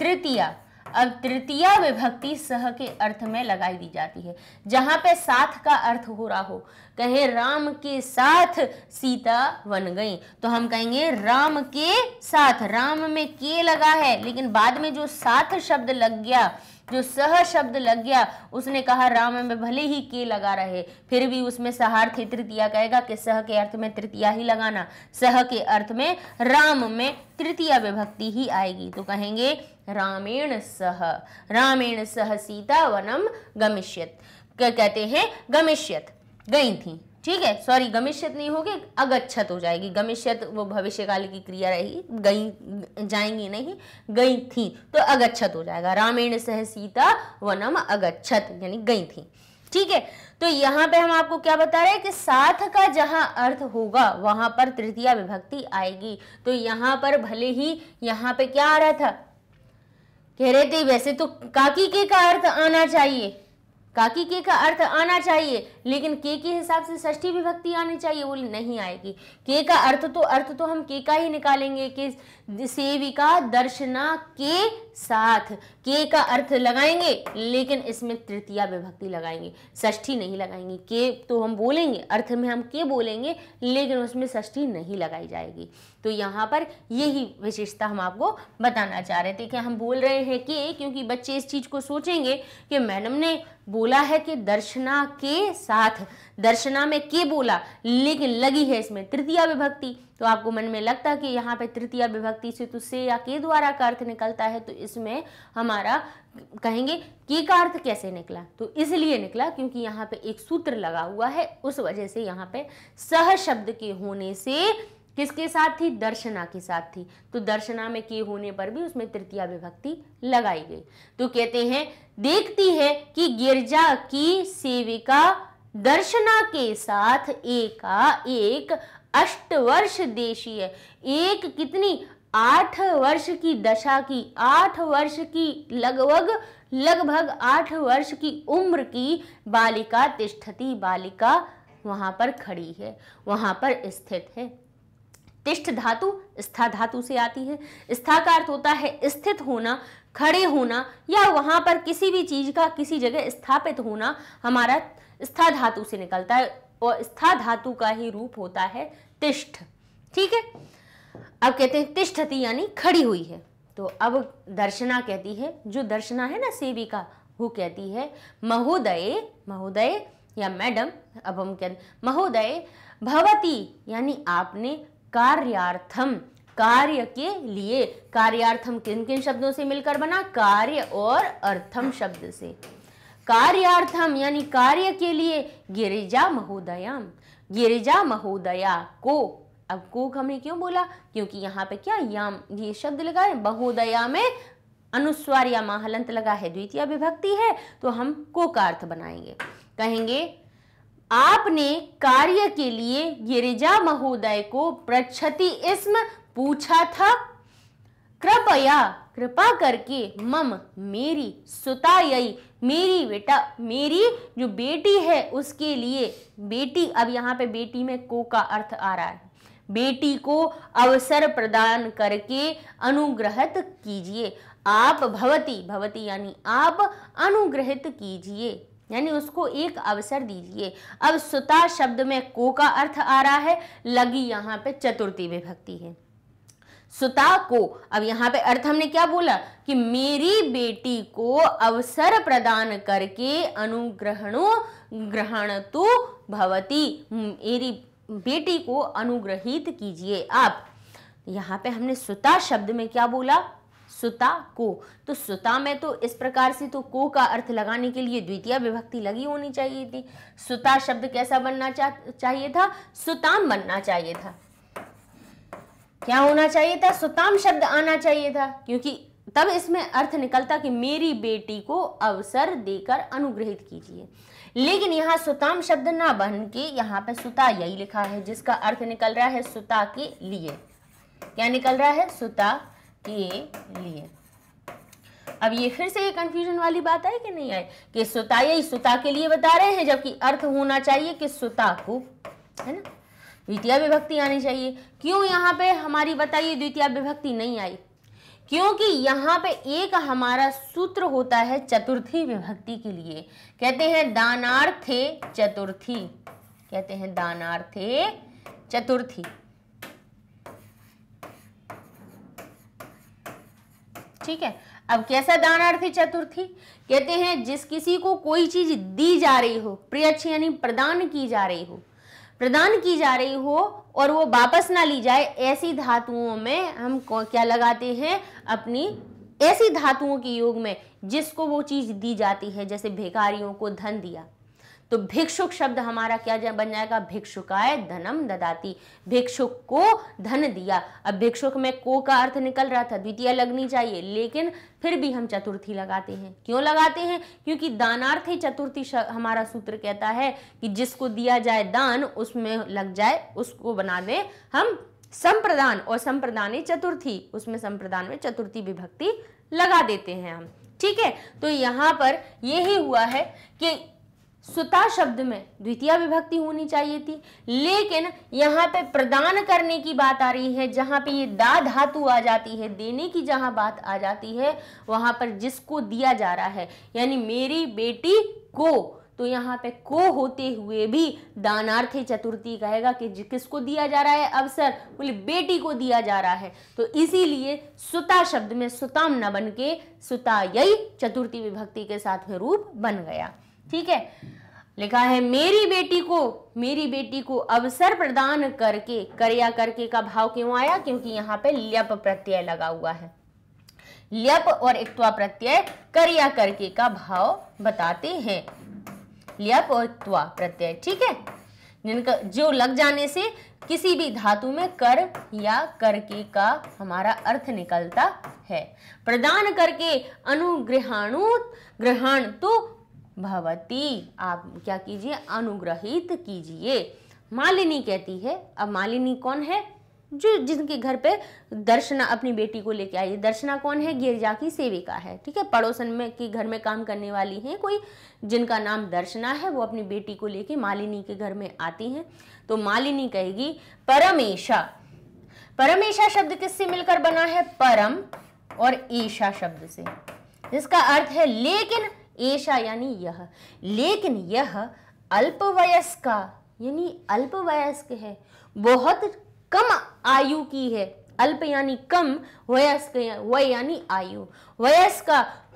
S1: तृतीया अब तृतीया विभक्ति सह के अर्थ में लगाई दी जाती है जहां पे साथ का अर्थ हो रहा हो कहे राम के साथ सीता बन गई तो हम कहेंगे राम के साथ राम में के लगा है लेकिन बाद में जो साथ शब्द लग गया जो सह शब्द लग गया उसने कहा राम में भले ही के लगा रहे फिर भी उसमें सहार्थी तृतीया कहेगा कि सह के अर्थ में तृतीया ही लगाना सह के अर्थ में राम में तृतीय विभक्ति ही आएगी तो कहेंगे रामेण सह रामेण सह सीता वनम गमिष्यत कहते हैं गमिष्यत गई थी ठीक है सॉरी गमिष्यत नहीं होगी अगच्छत हो जाएगी गमिष्यत वो भविष्य काल की क्रिया रही गई जाएंगी नहीं गई थी तो अगच्छत हो जाएगा रामेण सह सीता वनम अगच्छत यानी गई थी ठीक है तो यहाँ पे हम आपको क्या बता रहे हैं कि साथ का जहाँ अर्थ होगा वहां पर तृतीय विभक्ति आएगी तो यहाँ पर भले ही यहाँ पे क्या आ रहा था कह रहे थे वैसे तो काकी के का अर्थ आना चाहिए काकी के का अर्थ आना चाहिए लेकिन के के हिसाब से ष्ठी विभक्ति आनी चाहिए वो नहीं आएगी के का अर्थ तो अर्थ तो हम के का ही निकालेंगे कि सेविका दर्शना के साथ के का अर्थ लगाएंगे लेकिन इसमें तृतीया विभक्ति लगाएंगे ष्ठी नहीं लगाएंगे के तो हम बोलेंगे अर्थ में हम के बोलेंगे लेकिन उसमें ष्ठी नहीं लगाई जाएगी तो यहाँ पर यही विशेषता हम आपको बताना चाह रहे थे कि हम बोल रहे हैं कि क्योंकि बच्चे इस चीज़ को सोचेंगे कि मैडम ने बोला है कि दर्शना के साथ साथ दर्शना में के बोला लेकिन लगी है इसमें तृतीय विभक्ति तो आपको मन में लगता है कि यहाँ पे तृतीय विभक्ति से तो से या के द्वारा का अर्थ निकलता है तो इसमें हमारा कहेंगे के का अर्थ कैसे निकला तो इसलिए निकला क्योंकि यहाँ पे एक सूत्र लगा हुआ है उस वजह से यहाँ पे सह शब्द के होने से किसके साथ थी दर्शना के साथ थी तो दर्शना में के होने पर भी उसमें तृतीय विभक्ति लगाई गई तो कहते हैं देखती है कि गिरजा की सेविका दर्शना के साथ एका एक अष्टवर्ष है एक कितनी आठ वर्ष की दशा की आठ वर्ष की लगभग लगभग आठ वर्ष की उम्र की बालिका तिष्ठति बालिका वहां पर खड़ी है वहां पर स्थित है तिष्ठ धातु स्था धातु से आती है स्था का अर्थ होता है स्थित होना खड़े होना या वहां पर किसी भी चीज़ का किसी जगह स्थापित होना हमारा स्था धातु से निकलता है और स्था धातु का ही रूप होता है तिष्ठ ठीक है अब कहते हैं तिष्ठति यानी खड़ी हुई है तो अब दर्शना कहती है जो दर्शना है ना सेविका वो कहती है महोदय महोदय या मैडम अब हम कहते महोदय भवती यानी आपने कार्यार्थम कार्य के लिए कार्यार्थम किन किन शब्दों से मिलकर बना कार्य और अर्थम शब्द से कार्यार्थम यानी कार्य के लिए गिरिजा महोदयम गिरिजा महोदया को अब कोक हमने क्यों बोला क्योंकि यहाँ पे क्या याम ये शब्द लगा है महोदया में अनुस्वार या माहलंत लगा है द्वितीय विभक्ति है तो हम को का अर्थ बनाएंगे कहेंगे आपने कार्य के लिए गिरिजा महोदय को प्रच्छति इसम पूछा था कृपया कृपा करके मम मेरी सुतायी मेरी बेटा मेरी जो बेटी है उसके लिए बेटी अब यहाँ पे बेटी में को का अर्थ आ रहा है बेटी को अवसर प्रदान करके अनुग्रहित कीजिए आप भवती भवती यानी आप अनुग्रहित कीजिए यानी उसको एक अवसर दीजिए अब सुता शब्द में को का अर्थ आ रहा है लगी यहाँ पे चतुर्थी विभक्ति है सुता को अब यहाँ पे अर्थ हमने क्या बोला कि मेरी बेटी को अवसर प्रदान करके अनुग्रहणो ग्रहण तो भवती हम्म, मेरी बेटी को अनुग्रहित कीजिए आप यहाँ पे हमने सुता शब्द में क्या बोला सुता को तो सुता में तो इस प्रकार से तो को का अर्थ लगाने के लिए द्वितीय विभक्ति लगी होनी चाहिए थी सुता शब्द कैसा बनना चा, चाहिए था सुताम बनना चाहिए था क्या होना चाहिए था सुताम शब्द आना चाहिए था क्योंकि तब इसमें अर्थ निकलता कि मेरी बेटी को अवसर देकर अनुग्रहित कीजिए लेकिन यहाँ सुताम शब्द ना बन के यहाँ पे सुता यही लिखा है जिसका अर्थ निकल रहा है सुता के लिए क्या निकल रहा है सुता के लिए अब ये फिर से ये कंफ्यूजन वाली बात आई कि नहीं आई कि सुता यही सुता के लिए बता रहे हैं जबकि अर्थ होना चाहिए कि सुता को है ना द्वितीय विभक्ति आनी चाहिए क्यों यहाँ पे हमारी बताइए द्वितीय विभक्ति नहीं आई क्योंकि यहाँ पे एक हमारा सूत्र होता है चतुर्थी विभक्ति के लिए कहते हैं दानार्थे चतुर्थी कहते हैं दानार्थे चतुर्थी ठीक है अब कैसा दानार्थी चतुर्थी कहते हैं जिस किसी को कोई चीज दी जा रही हो प्रयक्ष यानी प्रदान की जा रही हो प्रदान की जा रही हो और वो वापस ना ली जाए ऐसी धातुओं में हम क्या लगाते हैं अपनी ऐसी धातुओं के योग में जिसको वो चीज़ दी जाती है जैसे भिखारियों को धन दिया तो भिक्षुक शब्द हमारा क्या बन जाएगा भिक्षुकाय धनम ददाती भिक्षुक को धन दिया अब भिक्षुक में को का अर्थ निकल रहा था द्वितीय लगनी चाहिए लेकिन फिर भी हम चतुर्थी लगाते हैं क्यों लगाते हैं क्योंकि दानार्थ ही चतुर्थी हमारा सूत्र कहता है कि जिसको दिया जाए दान उसमें लग जाए उसको बना दें हम संप्रदान और संप्रदान चतुर्थी उसमें संप्रदान में चतुर्थी विभक्ति लगा देते हैं हम ठीक है तो यहां पर यही हुआ है कि सुता शब्द में द्वितीय विभक्ति होनी चाहिए थी लेकिन यहाँ पे प्रदान करने की बात आ रही है जहां पे ये दा धातु आ जाती है देने की जहां बात आ जाती है वहां पर जिसको दिया जा रहा है यानी मेरी बेटी को तो यहाँ पे को होते हुए भी दानार्थी चतुर्थी कहेगा कि किसको दिया जा रहा है अवसर बोले बेटी को दिया जा रहा है तो इसीलिए सुता शब्द में सुताम न बन के सुतायी चतुर्थी विभक्ति के साथ में रूप बन गया ठीक है लिखा है मेरी बेटी को मेरी बेटी को अवसर प्रदान करके कर करके का भाव क्यों आया क्योंकि यहाँ पे ल्यप प्रत्यय लगा हुआ है ल्यप और इक्वा प्रत्यय कर करके का भाव बताते हैं ल्यप और इक्वा प्रत्यय ठीक है जिनका जो लग जाने से किसी भी धातु में कर या करके का हमारा अर्थ निकलता है प्रदान करके अनुग्रहाणु ग्रहण तो भवती आप क्या कीजिए अनुग्रहित कीजिए मालिनी कहती है अब मालिनी कौन है जो जिनके घर पे दर्शना अपनी बेटी को लेके आई है दर्शना कौन है गिरजा की सेविका है ठीक है पड़ोसन में के घर में काम करने वाली हैं कोई जिनका नाम दर्शना है वो अपनी बेटी को लेके मालिनी के घर में आती हैं तो मालिनी कहेगी परमेशा परमेशा शब्द किससे मिलकर बना है परम और ईशा शब्द से जिसका अर्थ है लेकिन ऐसा यानी यह लेकिन यह अल्पवयस्क यानी अल्पवयस्क है बहुत कम आयु की है अल्प यानी कम वयस्क वय यानी आयु वयस्क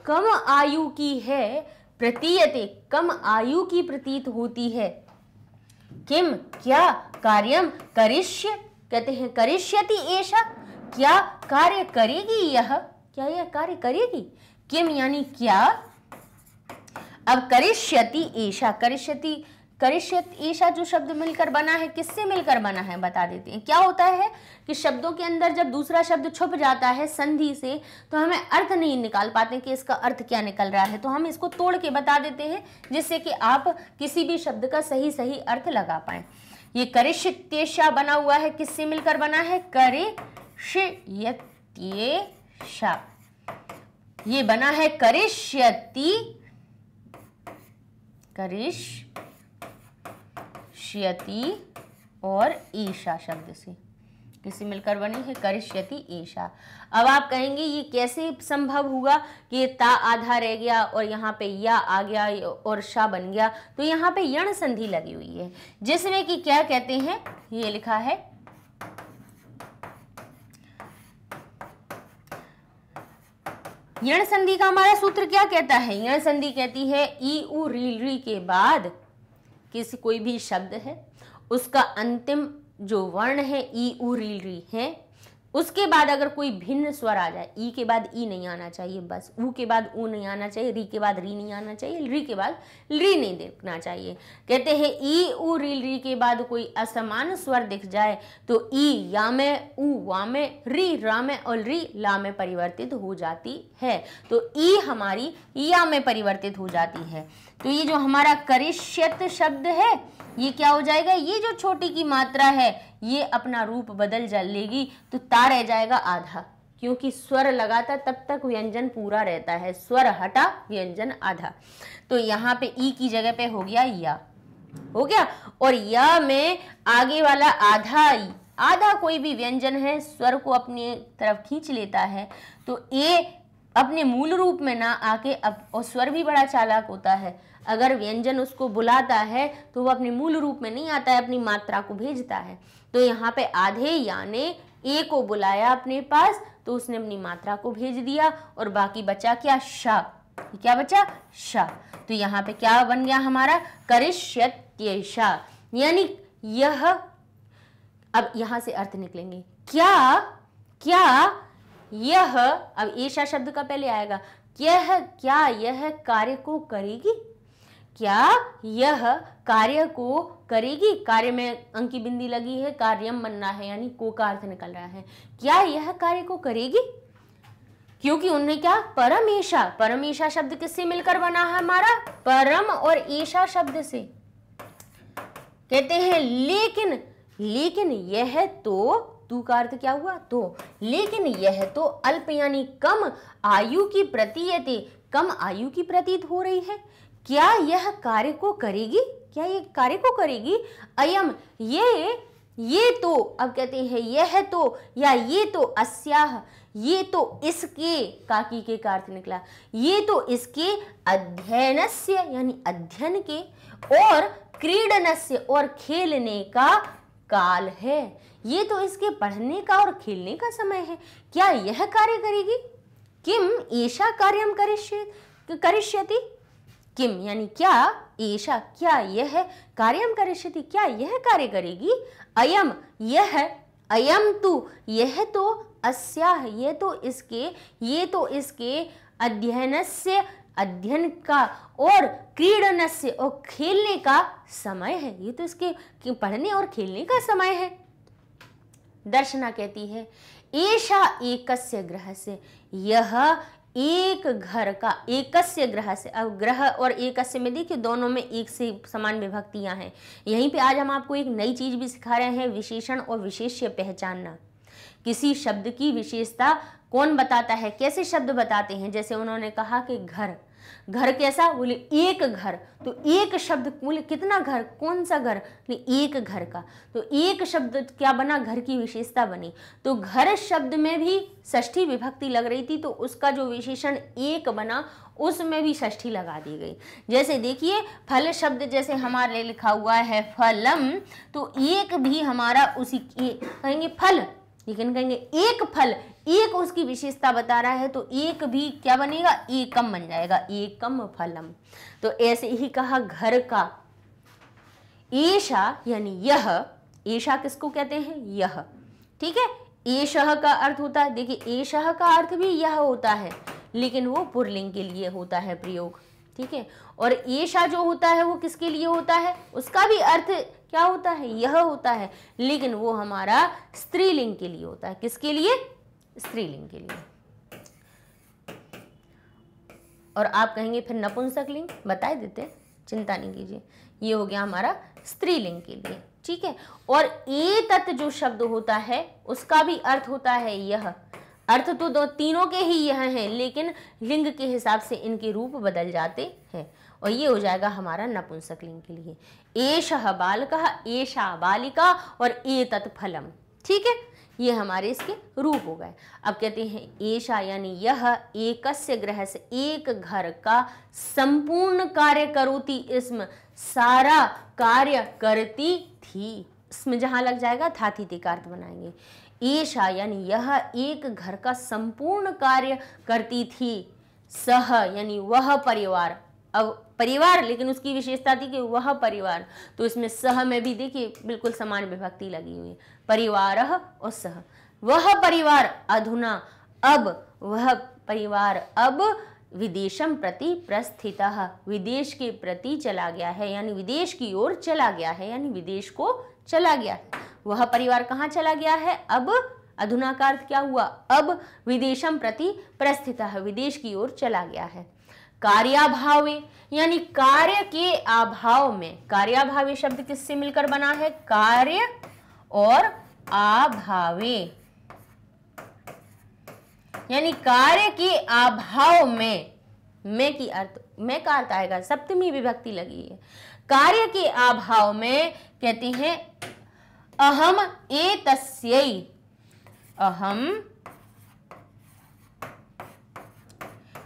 S1: कम आयु की है प्रतीयते कम आयु की प्रतीत होती है किम क्या कार्यम करिष्य कहते हैं करिष्यति ऐसा क्या कार्य करेगी यह क्या यह कार्य करेगी किम यानी क्या अब करिष्यति ईशा करिष्यति करिष्यत ईशा जो शब्द मिलकर बना है किससे मिलकर बना है बता देते हैं क्या होता है कि शब्दों के अंदर जब दूसरा शब्द छुप जाता है संधि से तो हमें अर्थ नहीं निकाल पाते कि इसका अर्थ क्या निकल रहा है तो हम इसको तोड़ के बता देते हैं जिससे कि आप किसी भी शब्द का सही सही अर्थ लगा पाए ये करिष्यत्येशा बना हुआ है किससे मिलकर बना है करिष्यत्येशा ये बना है करिष्यति श्यति और ईशा शब्द से किसी मिलकर बनी है करिष्यति ईशा अब आप कहेंगे ये कैसे संभव हुआ कि ता आधा रह गया और यहाँ पे या आ गया और शा बन गया तो यहाँ पे यण संधि लगी हुई है जिसमें कि क्या कहते हैं ये लिखा है यण संधि का हमारा सूत्र क्या कहता है यण संधि कहती है ई उ री री के बाद किसी कोई भी शब्द है उसका अंतिम जो वर्ण है ई उ री री है उसके बाद अगर कोई भिन्न स्वर आ जाए ई के बाद ई नहीं आना चाहिए बस ऊ के बाद ऊ नहीं आना चाहिए री के बाद री नहीं आना चाहिए री के बाद री नहीं देखना चाहिए कहते हैं ई ऊ री री के बाद कोई असमान स्वर दिख जाए तो ई या में ऊ वा में री रा में और री ला में परिवर्तित हो जाती है तो ई हमारी या में परिवर्तित हो जाती है तो ये जो हमारा करिष्यत शब्द है ये क्या हो जाएगा ये जो छोटी की मात्रा है ये अपना रूप बदल जा लेगी तो ता रह जाएगा आधा क्योंकि स्वर लगाता तब तक व्यंजन पूरा रहता है स्वर हटा व्यंजन आधा तो यहाँ पे ई की जगह पे हो गया या हो गया और या में आगे वाला आधा ई आधा कोई भी व्यंजन है स्वर को अपनी तरफ खींच लेता है तो ए अपने मूल रूप में ना आके अब और स्वर भी बड़ा चालाक होता है अगर व्यंजन उसको बुलाता है तो वह अपने मूल रूप में नहीं आता है अपनी मात्रा को भेजता है तो यहाँ पे आधे याने ए को बुलाया अपने पास तो उसने अपनी मात्रा को भेज दिया और बाकी बचा क्या शा क्या बचा शा तो यहाँ पे क्या बन गया हमारा करिष्यत यानी यह अब यहां से अर्थ निकलेंगे क्या क्या यह अब ईशा शब्द का पहले आएगा यह क्या यह कार्य को करेगी क्या यह कार्य को करेगी कार्य में अंक की बिंदी लगी है कार्यम बनना है यानी को का अर्थ निकल रहा है क्या यह कार्य को करेगी क्योंकि उन्हें क्या परमेशा परमेशा शब्द किससे मिलकर बना है हमारा परम और ईशा शब्द से कहते हैं लेकिन लेकिन यह तो तू का अर्थ क्या हुआ तो लेकिन यह तो अल्प यानी कम आयु की प्रतीयते कम आयु की प्रतीत हो रही है क्या यह कार्य को करेगी क्या ये कार्य को करेगी अयम ये ये तो अब कहते हैं यह तो या ये तो अस्या ये तो इसके काकी के कार्य निकला ये तो इसके अध्ययन यानी अध्ययन के और क्रीडन और खेलने का काल है ये तो इसके पढ़ने का और खेलने का समय है क्या यह कार्य करेगी किम ऐसा कार्यम करिष्य करिष्यति किम यानी क्या ऐसा क्या यह कार्य करिष्यति क्या यह कार्य करेगी अयम यह अयम तो यह तो अस्या यह तो इसके ये तो इसके अध्ययन से अध्ययन का और क्रीडन से और खेलने का समय है ये तो इसके पढ़ने और खेलने का समय है दर्शना कहती है ऐसा एक ग्रह से यह एक घर का एकस्य ग्रह से अब ग्रह और एकस्य में देखिए दोनों में एक से समान विभक्तियां हैं यहीं पे आज हम आपको एक नई चीज भी सिखा रहे हैं विशेषण और विशेष्य पहचानना किसी शब्द की विशेषता कौन बताता है कैसे शब्द बताते हैं जैसे उन्होंने कहा कि घर घर कैसा बोले एक घर तो एक शब्द बोले कितना घर कौन सा घर बोले एक घर का तो एक शब्द क्या बना घर की विशेषता बनी तो घर शब्द में भी ष्ठी विभक्ति लग रही थी तो उसका जो विशेषण एक बना उसमें भी ष्ठी लगा दी गई जैसे देखिए फल शब्द जैसे हमारे लिखा हुआ है फलम तो एक भी हमारा उसी कहेंगे फल लेकिन कहेंगे एक फल एक उसकी विशेषता बता रहा है तो एक भी क्या बनेगा एकम बन जाएगा एकम फलम तो ऐसे ही कहा घर का ईशा यानी यह ईशा किसको कहते हैं यह ठीक है ईशह का अर्थ होता है देखिए ईशह का अर्थ भी यह होता है लेकिन वो पुरलिंग के लिए होता है प्रयोग ठीक है और ऐशा जो होता है वो किसके लिए होता है उसका भी अर्थ क्या होता है यह होता है लेकिन वो हमारा स्त्रीलिंग के लिए होता है किसके लिए स्त्रीलिंग के लिए और आप कहेंगे फिर नपुंसक लिंग बताए देते चिंता नहीं कीजिए ये हो गया हमारा स्त्रीलिंग के लिए ठीक है और ए तत् जो शब्द होता है उसका भी अर्थ होता है यह अर्थ तो दो तीनों के ही यह हैं लेकिन लिंग के हिसाब से इनके रूप बदल जाते हैं और ये हो जाएगा हमारा नपुंसक लिंग के लिए एश बालक एशा बालिका और ए तत्फलम ठीक है ये हमारे इसके रूप हो गए अब कहते हैं एशा यानी यह एकस्य ग्रह से एक घर का संपूर्ण कार्य करोती इसम सारा कार्य करती थी इसमें जहां लग जाएगा थी तिकार्थ बनाएंगे ऐशा यानी यह एक घर का संपूर्ण कार्य करती थी सह यानी वह परिवार अब परिवार लेकिन उसकी विशेषता थी कि वह परिवार तो इसमें सह में भी देखिए बिल्कुल समान विभक्ति लगी हुई है परिवार उस वह परिवार अधुना अब वह परिवार अब विदेशम प्रति प्रस्थित विदेश के प्रति चला गया है यानी विदेश की ओर चला गया है यानी विदेश को चला गया है वह परिवार कहाँ चला गया है अब अधुना का अर्थ क्या हुआ अब विदेशम प्रति प्रस्थित विदेश की ओर चला गया है कार्याभाव यानी कार्य के अभाव में कार्याभावी शब्द किससे मिलकर बना है कार्य और अभावे यानी कार्य के अभाव में मैं की अर्थ में अर्थ आएगा सप्तमी विभक्ति लगी है कार्य के अभाव में कहते हैं अहम ए तस्यई अहम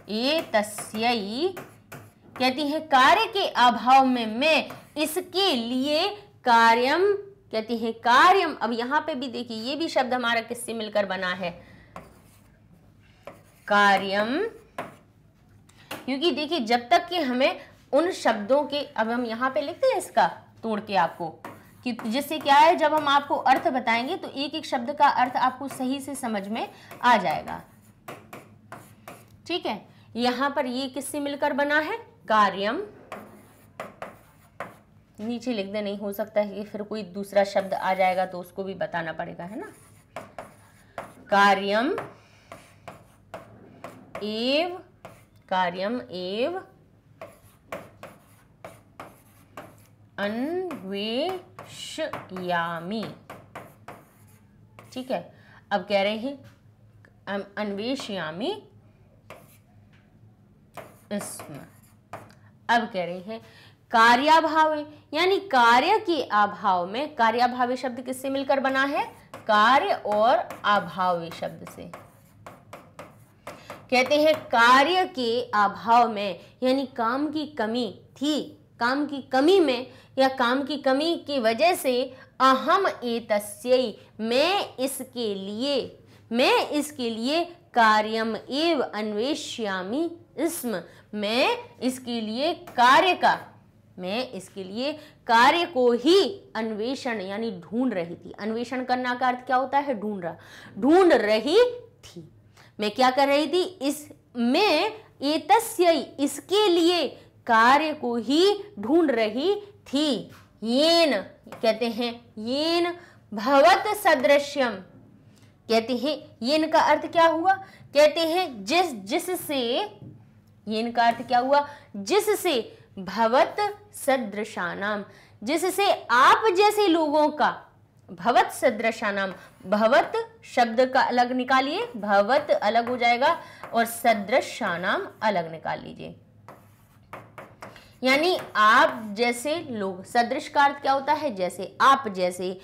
S1: ए तस्यई कहती है कार्य के अभाव में मैं इसके लिए कार्यम कहते हैं कार्यम अब यहां पे भी देखिए ये भी शब्द हमारा किससे मिलकर बना है कार्यम क्योंकि देखिए जब तक कि हमें उन शब्दों के अब हम यहां पे लिखते हैं इसका तोड़ के आपको कि जिससे क्या है जब हम आपको अर्थ बताएंगे तो एक एक शब्द का अर्थ आपको सही से समझ में आ जाएगा ठीक है यहां पर ये किससे मिलकर बना है कार्यम नीचे लिख दे नहीं हो सकता है कि फिर कोई दूसरा शब्द आ जाएगा तो उसको भी बताना पड़ेगा है ना कार्यम एव कार्यम एव अन्वेषयामी ठीक है अब कह रहे हैं अन्वेशयामी इसम अब कह रहे हैं कार्याभाव यानी कार्य के अभाव में कार्याभावी शब्द किससे मिलकर बना है कार्य और अभावी शब्द से कहते हैं कार्य के अभाव में यानी काम की कमी थी काम की कमी में या काम की कमी की वजह से अहम ए मैं इसके लिए मैं इसके लिए कार्यम एव अन्वेष्यामी इसम मैं इसके लिए कार्य का मैं इसके लिए कार्य को ही अन्वेषण यानी ढूंढ रही थी अन्वेषण करना का अर्थ क्या होता है ढूंढ रहा ढूंढ रही थी मैं क्या कर रही थी इस में एतस्य इसके लिए कार्य को ही ढूंढ रही थी येन कहते हैं येन भवत सदृश्यम कहते हैं येन का अर्थ क्या हुआ कहते हैं जिस जिससे येन का अर्थ क्या हुआ जिससे भवत सदृशानाम जिससे आप जैसे लोगों का भवत सदृशानाम भवत शब्द का अलग निकालिए भवत अलग हो जाएगा और सदृशानाम अलग निकाल लीजिए यानी आप जैसे लोग सदृश का अर्थ क्या होता है जैसे आप जैसे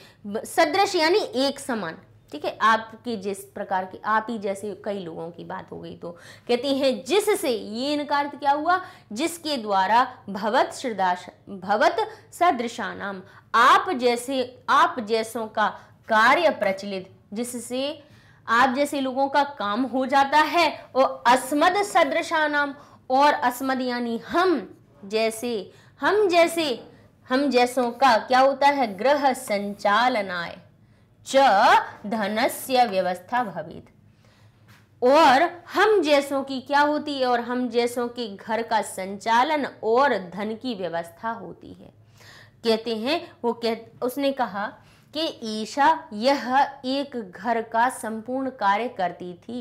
S1: सदृश यानी एक समान ठीक है आपकी जिस प्रकार की आप ही जैसे कई लोगों की बात हो गई तो कहती हैं जिससे ये इनकार क्या हुआ जिसके द्वारा भवत श्रदाश भवत सदृशानाम आप जैसे आप जैसों का कार्य प्रचलित जिससे आप जैसे लोगों का काम हो जाता है और अस्मद सदृशानाम और अस्मद यानी हम जैसे हम जैसे हम जैसों का क्या होता है ग्रह संचालनाय च धनस्य व्यवस्था भवित और हम जैसों की क्या होती है और हम जैसों के घर का संचालन और धन की व्यवस्था होती है कहते हैं वो कह उसने कहा कि ईशा यह एक घर का संपूर्ण कार्य करती थी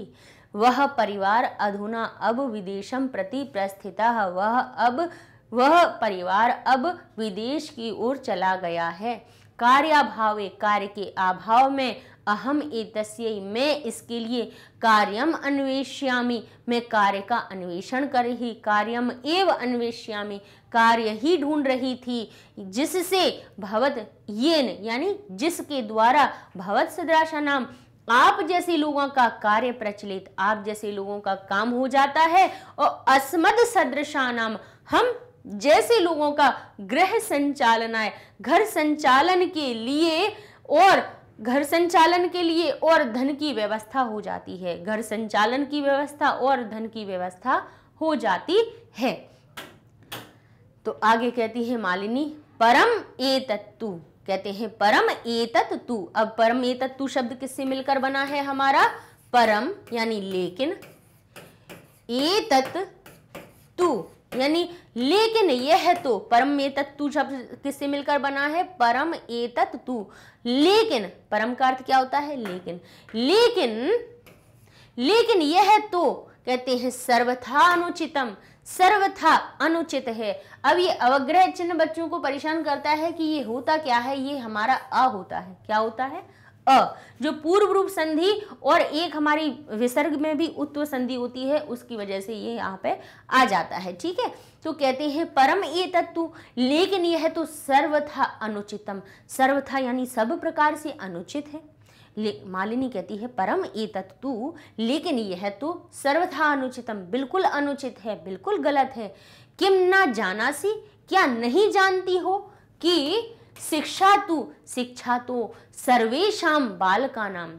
S1: वह परिवार अधुना अब विदेशम प्रति प्रस्थित वह अब वह परिवार अब विदेश की ओर चला गया है कार्याभावे कार्य के अभाव में अहम एतस्य मैं इसके लिए कार्यम अन्वेष्यामी मैं कार्य का अन्वेषण कर रही कार्यम एव अन्वेष्यामी कार्य ही ढूंढ रही थी जिससे भवत येन यानी जिसके द्वारा भवत सदराशा नाम आप जैसे लोगों का कार्य प्रचलित आप जैसे लोगों का काम हो जाता है और अस्मद सदृशा नाम हम जैसे लोगों का गृह संचालन आए घर संचालन के लिए और घर संचालन के लिए और धन की व्यवस्था हो जाती है घर संचालन की व्यवस्था और धन की व्यवस्था हो जाती है तो आगे कहती है मालिनी परम एतत्तु कहते हैं परम ए तू अब परम ए तू शब्द किससे मिलकर बना है हमारा परम यानी लेकिन ए एतत्तु यानी लेकिन यह तो परम एतत् तू शब्द किससे मिलकर बना है परम एतत् तू लेकिन परम का अर्थ क्या होता है लेकिन लेकिन लेकिन यह तो कहते हैं सर्वथा अनुचितम सर्वथा अनुचित है अब ये अवग्रह चिन्ह बच्चों को परेशान करता है कि ये होता क्या है ये हमारा अ होता है क्या होता है अ जो पूर्व रूप संधि और एक हमारी विसर्ग में भी उत्व संधि होती है उसकी वजह से ये यहाँ पे आ जाता है ठीक है तो कहते हैं परम ए तत्व लेकिन यह तो सर्वथा अनुचितम सर्वथा यानी सब प्रकार से अनुचित है ले मालिनी कहती है परम ए तत्व लेकिन यह तो सर्वथा अनुचितम बिल्कुल अनुचित है बिल्कुल गलत है किम ना जाना सी क्या नहीं जानती हो कि शिक्षा तो शिक्षा तो सर्वेशा बालका नाम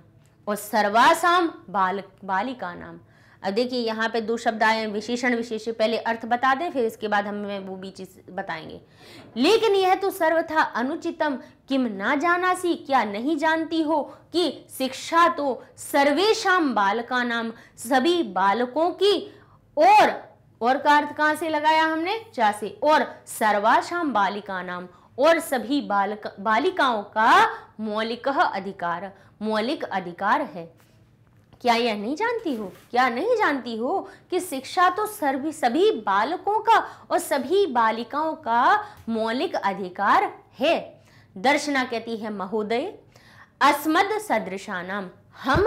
S1: और सर्वासाम बाल बालिका नाम अब देखिए यहाँ पे दो शब्द आए विशेषण विशेष पहले अर्थ बता दें फिर इसके बाद हमें वो भी चीज बताएंगे लेकिन यह तो सर्वथा अनुचितम किम ना सी क्या नहीं जानती हो कि शिक्षा तो सर्वेशम बालका नाम सभी बालकों की और और का अर्थ कहाँ से लगाया हमने चा से और सर्वाशाम बालिका नाम और सभी बालक बालिकाओं का मौलिक अधिकार मौलिक अधिकार है क्या यह नहीं जानती हो क्या नहीं जानती हो कि शिक्षा तो सभी सभी बालकों का और सभी बालिकाओं का मौलिक अधिकार है दर्शना कहती है महोदय अस्मद सदृशानाम हम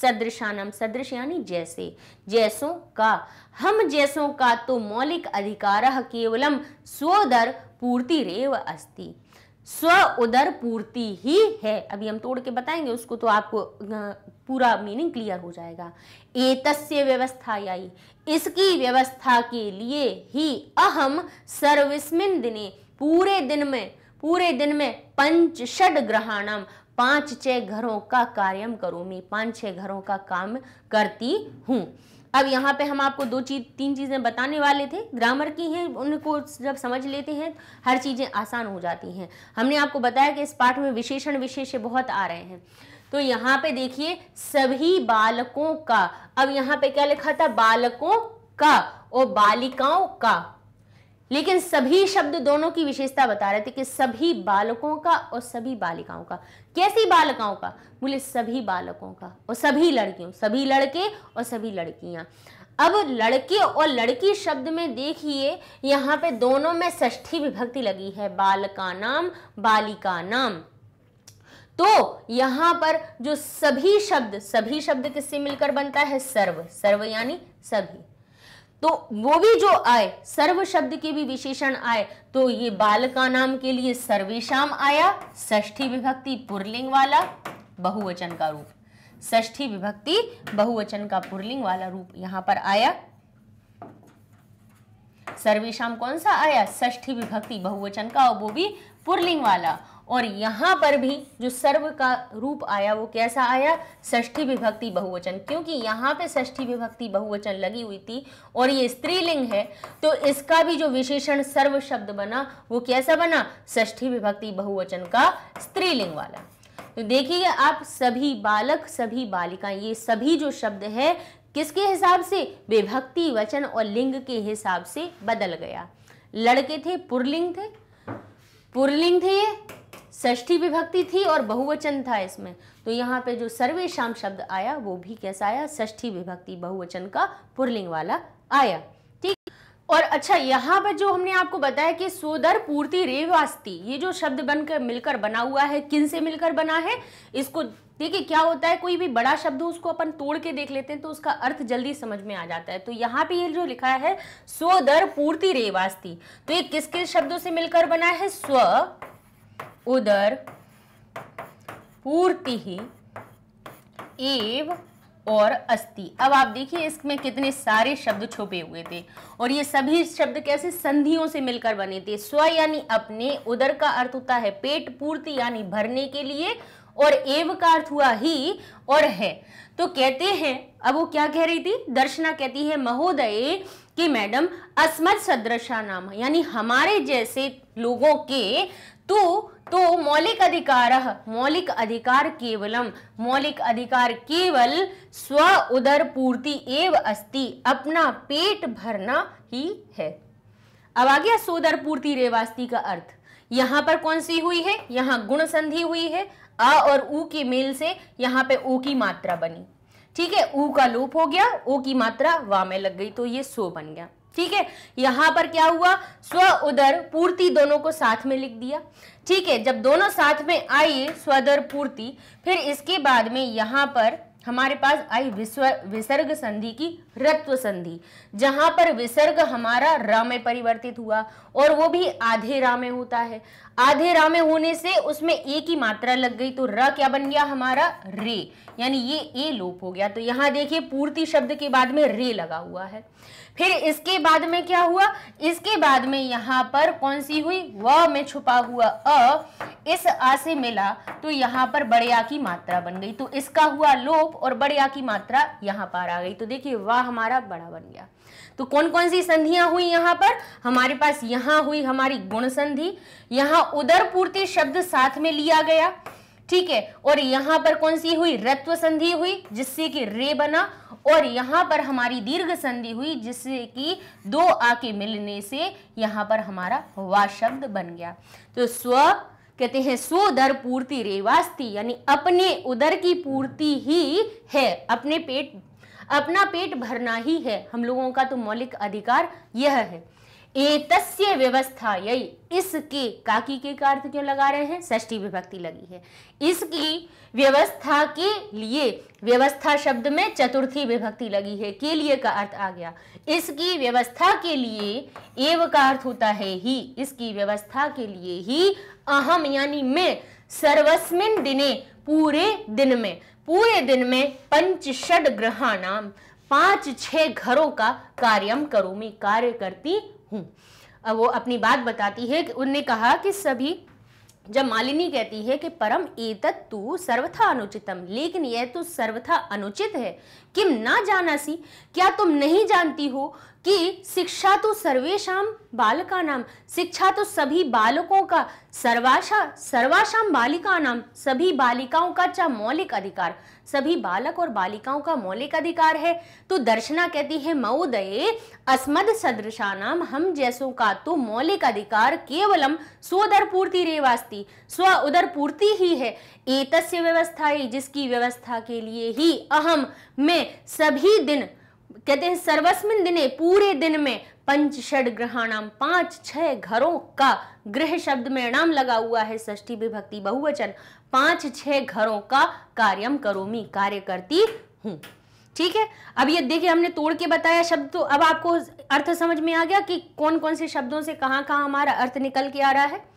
S1: सदृशानम सदृश यानी जैसे जैसों का हम जैसों का तो मौलिक अधिकार केवलम स्वदर पूर्ति रेव अस्ति स्व उदर पूर्ति ही है अभी हम तोड़ के बताएंगे उसको तो आपको पूरा मीनिंग क्लियर हो जाएगा एतस्य व्यवस्था आई इसकी व्यवस्था के लिए ही अहम सर्विस्मिन दिने पूरे दिन में पूरे दिन में पंच षड ग्रहणम पांच छह घरों का कार्यम करूँगी पांच छह घरों का काम करती हूँ अब यहाँ पे हम आपको दो चीज तीन चीज़ें बताने वाले थे ग्रामर की हैं उनको जब समझ लेते हैं हर चीज़ें आसान हो जाती हैं हमने आपको बताया कि इस पाठ में विशेषण विशेष बहुत आ रहे हैं तो यहाँ पे देखिए सभी बालकों का अब यहाँ पे क्या लिखा था बालकों का और बालिकाओं का लेकिन सभी शब्द दोनों की विशेषता बता रहे थे कि सभी बालकों का और सभी बालिकाओं का कैसी बालिकाओं का बोले सभी बालकों का और सभी लड़कियों सभी लड़के और सभी लड़कियां अब लड़के और लड़की शब्द में देखिए यहाँ पे दोनों में षष्ठी विभक्ति लगी है बालका नाम बालिका नाम तो यहाँ पर जो सभी शब्द सभी शब्द किससे मिलकर बनता है सर्व सर्व यानी सभी तो वो भी जो आए सर्व शब्द के भी विशेषण आए तो ये बालका नाम के लिए सर्वेशम आया ष्ठी विभक्ति पुरलिंग वाला बहुवचन का रूप ष्ठी विभक्ति बहुवचन का पुरलिंग वाला रूप यहां पर आया सर्वेशम कौन सा आया ष्ठी विभक्ति बहुवचन का और वो भी पुरलिंग वाला और यहाँ पर भी जो सर्व का रूप आया वो कैसा आया ष्ठी विभक्ति बहुवचन क्योंकि यहाँ पे ष्ठी विभक्ति बहुवचन लगी हुई थी और ये स्त्रीलिंग है तो इसका भी जो विशेषण सर्व शब्द बना वो कैसा बना ष्ठी विभक्ति बहुवचन का स्त्रीलिंग वाला तो देखिए आप सभी बालक सभी बालिका ये सभी जो शब्द है किसके हिसाब से विभक्ति वचन और लिंग के हिसाब से बदल गया लड़के थे पुरलिंग थे पुरलिंग थे ये विभक्ति थी और बहुवचन था इसमें तो यहाँ पे जो शाम शब्द आया वो भी कैसा आया ष्ठी विभक्ति बहुवचन का पुरलिंग वाला आया ठीक और अच्छा यहाँ पर जो हमने आपको बताया कि सोदर पूर्ति रेवास्ती ये जो शब्द बनकर मिलकर बना हुआ है किन से मिलकर बना है इसको देखिए क्या होता है कोई भी बड़ा शब्द उसको अपन तोड़ के देख लेते हैं तो उसका अर्थ जल्दी समझ में आ जाता है तो यहाँ पे ये जो लिखा है स्वदर पूर्ति वास्ती तो ये किस किस शब्दों से मिलकर बना है स्व उदर पूर्ति ही एव और अस्थि अब आप देखिए इसमें कितने सारे शब्द छुपे हुए थे और ये सभी शब्द कैसे संधियों से मिलकर बने थे स्व यानी अपने उदर का अर्थ होता है पेट पूर्ति यानी भरने के लिए और एव का अर्थ हुआ ही और है तो कहते हैं अब वो क्या कह रही थी दर्शना कहती है महोदय कि मैडम अस्मद सदृशा नाम यानी हमारे जैसे लोगों के तो तो मौलिक अधिकार मौलिक अधिकार केवलम मौलिक अधिकार केवल स्व उदर पूर्ति एव अस्ति अपना पेट भरना ही है अब आ गया सोदर पूर्ति रेवास्ती का अर्थ यहां पर कौन सी हुई है यहां गुण संधि हुई है अ और ऊ के मेल से यहाँ पे ओ की मात्रा बनी ठीक है ऊ का लोप हो गया ओ की मात्रा वा में लग गई तो ये सो बन गया ठीक है यहां पर क्या हुआ स्व उदर पूर्ति दोनों को साथ में लिख दिया ठीक है जब दोनों साथ में आइए स्वदर पूर्ति फिर इसके बाद में यहां पर हमारे पास आई विस्व विसर्ग संधि की रत्व संधि जहां पर विसर्ग हमारा र में परिवर्तित हुआ और वो भी आधे रा में होता है आधे रा में होने से उसमें ए की मात्रा लग गई तो र क्या बन गया हमारा रे यानी ये ए लोप हो गया तो यहां देखिए पूर्ति शब्द के बाद में रे लगा हुआ है फिर इसके बाद में क्या हुआ इसके बाद में यहाँ पर कौन सी हुई व में छुपा हुआ अ इस आ से मिला तो यहाँ पर बड़िया की मात्रा बन गई तो इसका हुआ लोप और बड़िया की मात्रा यहाँ पर आ गई तो देखिए वह हमारा बड़ा बन गया तो कौन कौन सी संधियां हुई यहाँ पर हमारे पास यहाँ हुई हमारी गुण संधि यहाँ उदर पूर्ति शब्द साथ में लिया गया ठीक है और यहां पर कौन सी हुई रत्व संधि हुई जिससे कि रे बना और यहाँ पर हमारी दीर्घ संधि हुई जिससे कि दो आ के मिलने से यहाँ पर हमारा वा शब्द बन गया तो स्व कहते हैं स्वदर पूर्ति रेवास्ती यानी अपने उदर की पूर्ति ही है अपने पेट अपना पेट भरना ही है हम लोगों का तो मौलिक अधिकार यह है एतस्य यही इसके काकी के का अर्थ क्यों लगा रहे हैं षष्टी विभक्ति लगी है इसकी व्यवस्था के लिए व्यवस्था शब्द में चतुर्थी विभक्ति लगी है के लिए का अर्थ आ गया इसकी व्यवस्था के लिए एव का अर्थ होता है ही इसकी व्यवस्था के लिए ही अहम यानी मैं सर्वस्मिन दिने पूरे दिन में पूरे दिन में पंच षड ग्रहाणाम पांच छह घरों का कार्यम करूमी कार्य करती हूँ वो अपनी बात बताती है कि उनने कहा कि सभी जब मालिनी कहती है कि परम एतत् तू सर्वथा अनुचितम लेकिन यह तो सर्वथा अनुचित है किम ना जानासी क्या तुम नहीं जानती हो कि शिक्षा तो सर्वेशा बालका नाम शिक्षा तो सभी बालकों का सर्वाशा सर्वाशाम बालिका नाम सभी बालिकाओं का चाह मौलिक अधिकार सभी बालक और बालिकाओं का मौलिक अधिकार है तो दर्शना कहती है महोदय अस्मद सदृशा नाम हम जैसों का तो मौलिक अधिकार केवलम स्वदर पूर्ति वास्ती स्व उदर पूर्ति ही है एतस्य व्यवस्था जिसकी व्यवस्था के लिए ही अहम मैं सभी दिन कहते हैं सर्वस्मिन दिने पूरे दिन में पंच षड ग्रहणाम पांच छह घरों का ग्रह शब्द में नाम लगा हुआ है षष्ठी विभक्ति बहुवचन पांच छह घरों का कार्यम करोमी कार्य करती हूं ठीक है अब ये देखिए हमने तोड़ के बताया शब्द तो अब आपको अर्थ समझ में आ गया कि कौन कौन से शब्दों से कहां कहां हमारा अर्थ निकल के आ रहा है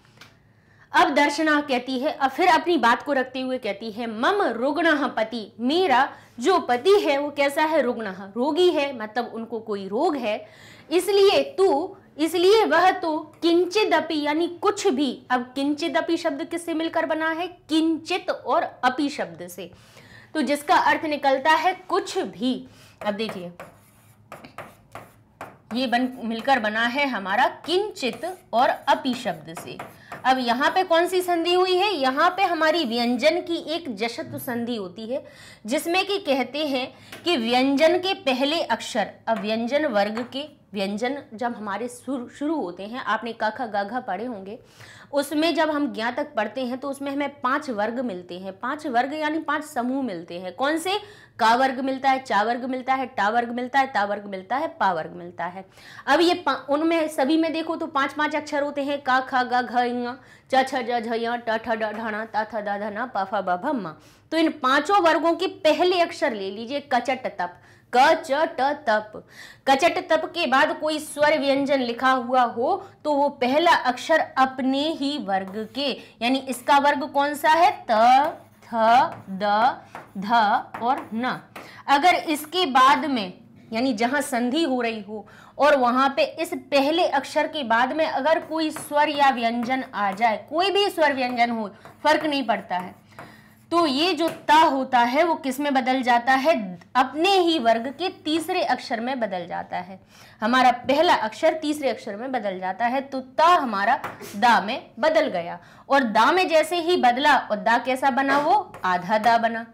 S1: अब दर्शना कहती है अब फिर अपनी बात को रखते हुए कहती है मम रुग्ण पति मेरा जो पति है वो कैसा है रुग्ण रोगी है मतलब उनको कोई रोग है इसलिए तू इसलिए वह तो किंचित यानी कुछ भी अब किंचित शब्द किससे मिलकर बना है किंचित और अपि शब्द से तो जिसका अर्थ निकलता है कुछ भी अब देखिए ये बन मिलकर बना है हमारा किंचित और अपि शब्द से अब यहाँ पे कौन सी संधि हुई है यहाँ पे हमारी व्यंजन की एक जशत्व संधि होती है जिसमें कि कहते हैं कि व्यंजन के पहले अक्षर अब व्यंजन वर्ग के व्यंजन जब हमारे शुरू होते हैं आपने काखा गाघा पढ़े होंगे उसमें जब हम ज्ञा तक पढ़ते हैं तो उसमें हमें पांच वर्ग मिलते हैं पांच वर्ग यानी पांच समूह मिलते हैं कौन से का वर्ग मिलता है चा वर्ग मिलता है टा वर्ग मिलता है ता वर्ग मिलता है पा वर्ग मिलता है अब ये उनमें सभी में देखो तो पांच पांच अक्षर होते हैं का खा ग घ छ झ ढ पा तो इन पांचों वर्गों के पहले अक्षर ले लीजिए कचट तप कचट तप कचट तप के बाद कोई स्वर व्यंजन लिखा हुआ हो तो वो पहला अक्षर अपने ही वर्ग के यानी इसका वर्ग कौन सा है त थ द ध और न अगर इसके बाद में यानी जहां संधि हो रही हो और वहां पे इस पहले अक्षर के बाद में अगर कोई स्वर या व्यंजन आ जाए कोई भी स्वर व्यंजन हो फर्क नहीं पड़ता है तो ये जो ता होता है वो किस में बदल जाता है अपने ही वर्ग के तीसरे अक्षर में बदल जाता है हमारा पहला अक्षर तीसरे अक्षर में बदल जाता है तो ता हमारा दा में बदल गया और दा में जैसे ही बदला और दा कैसा बना वो आधा दा बना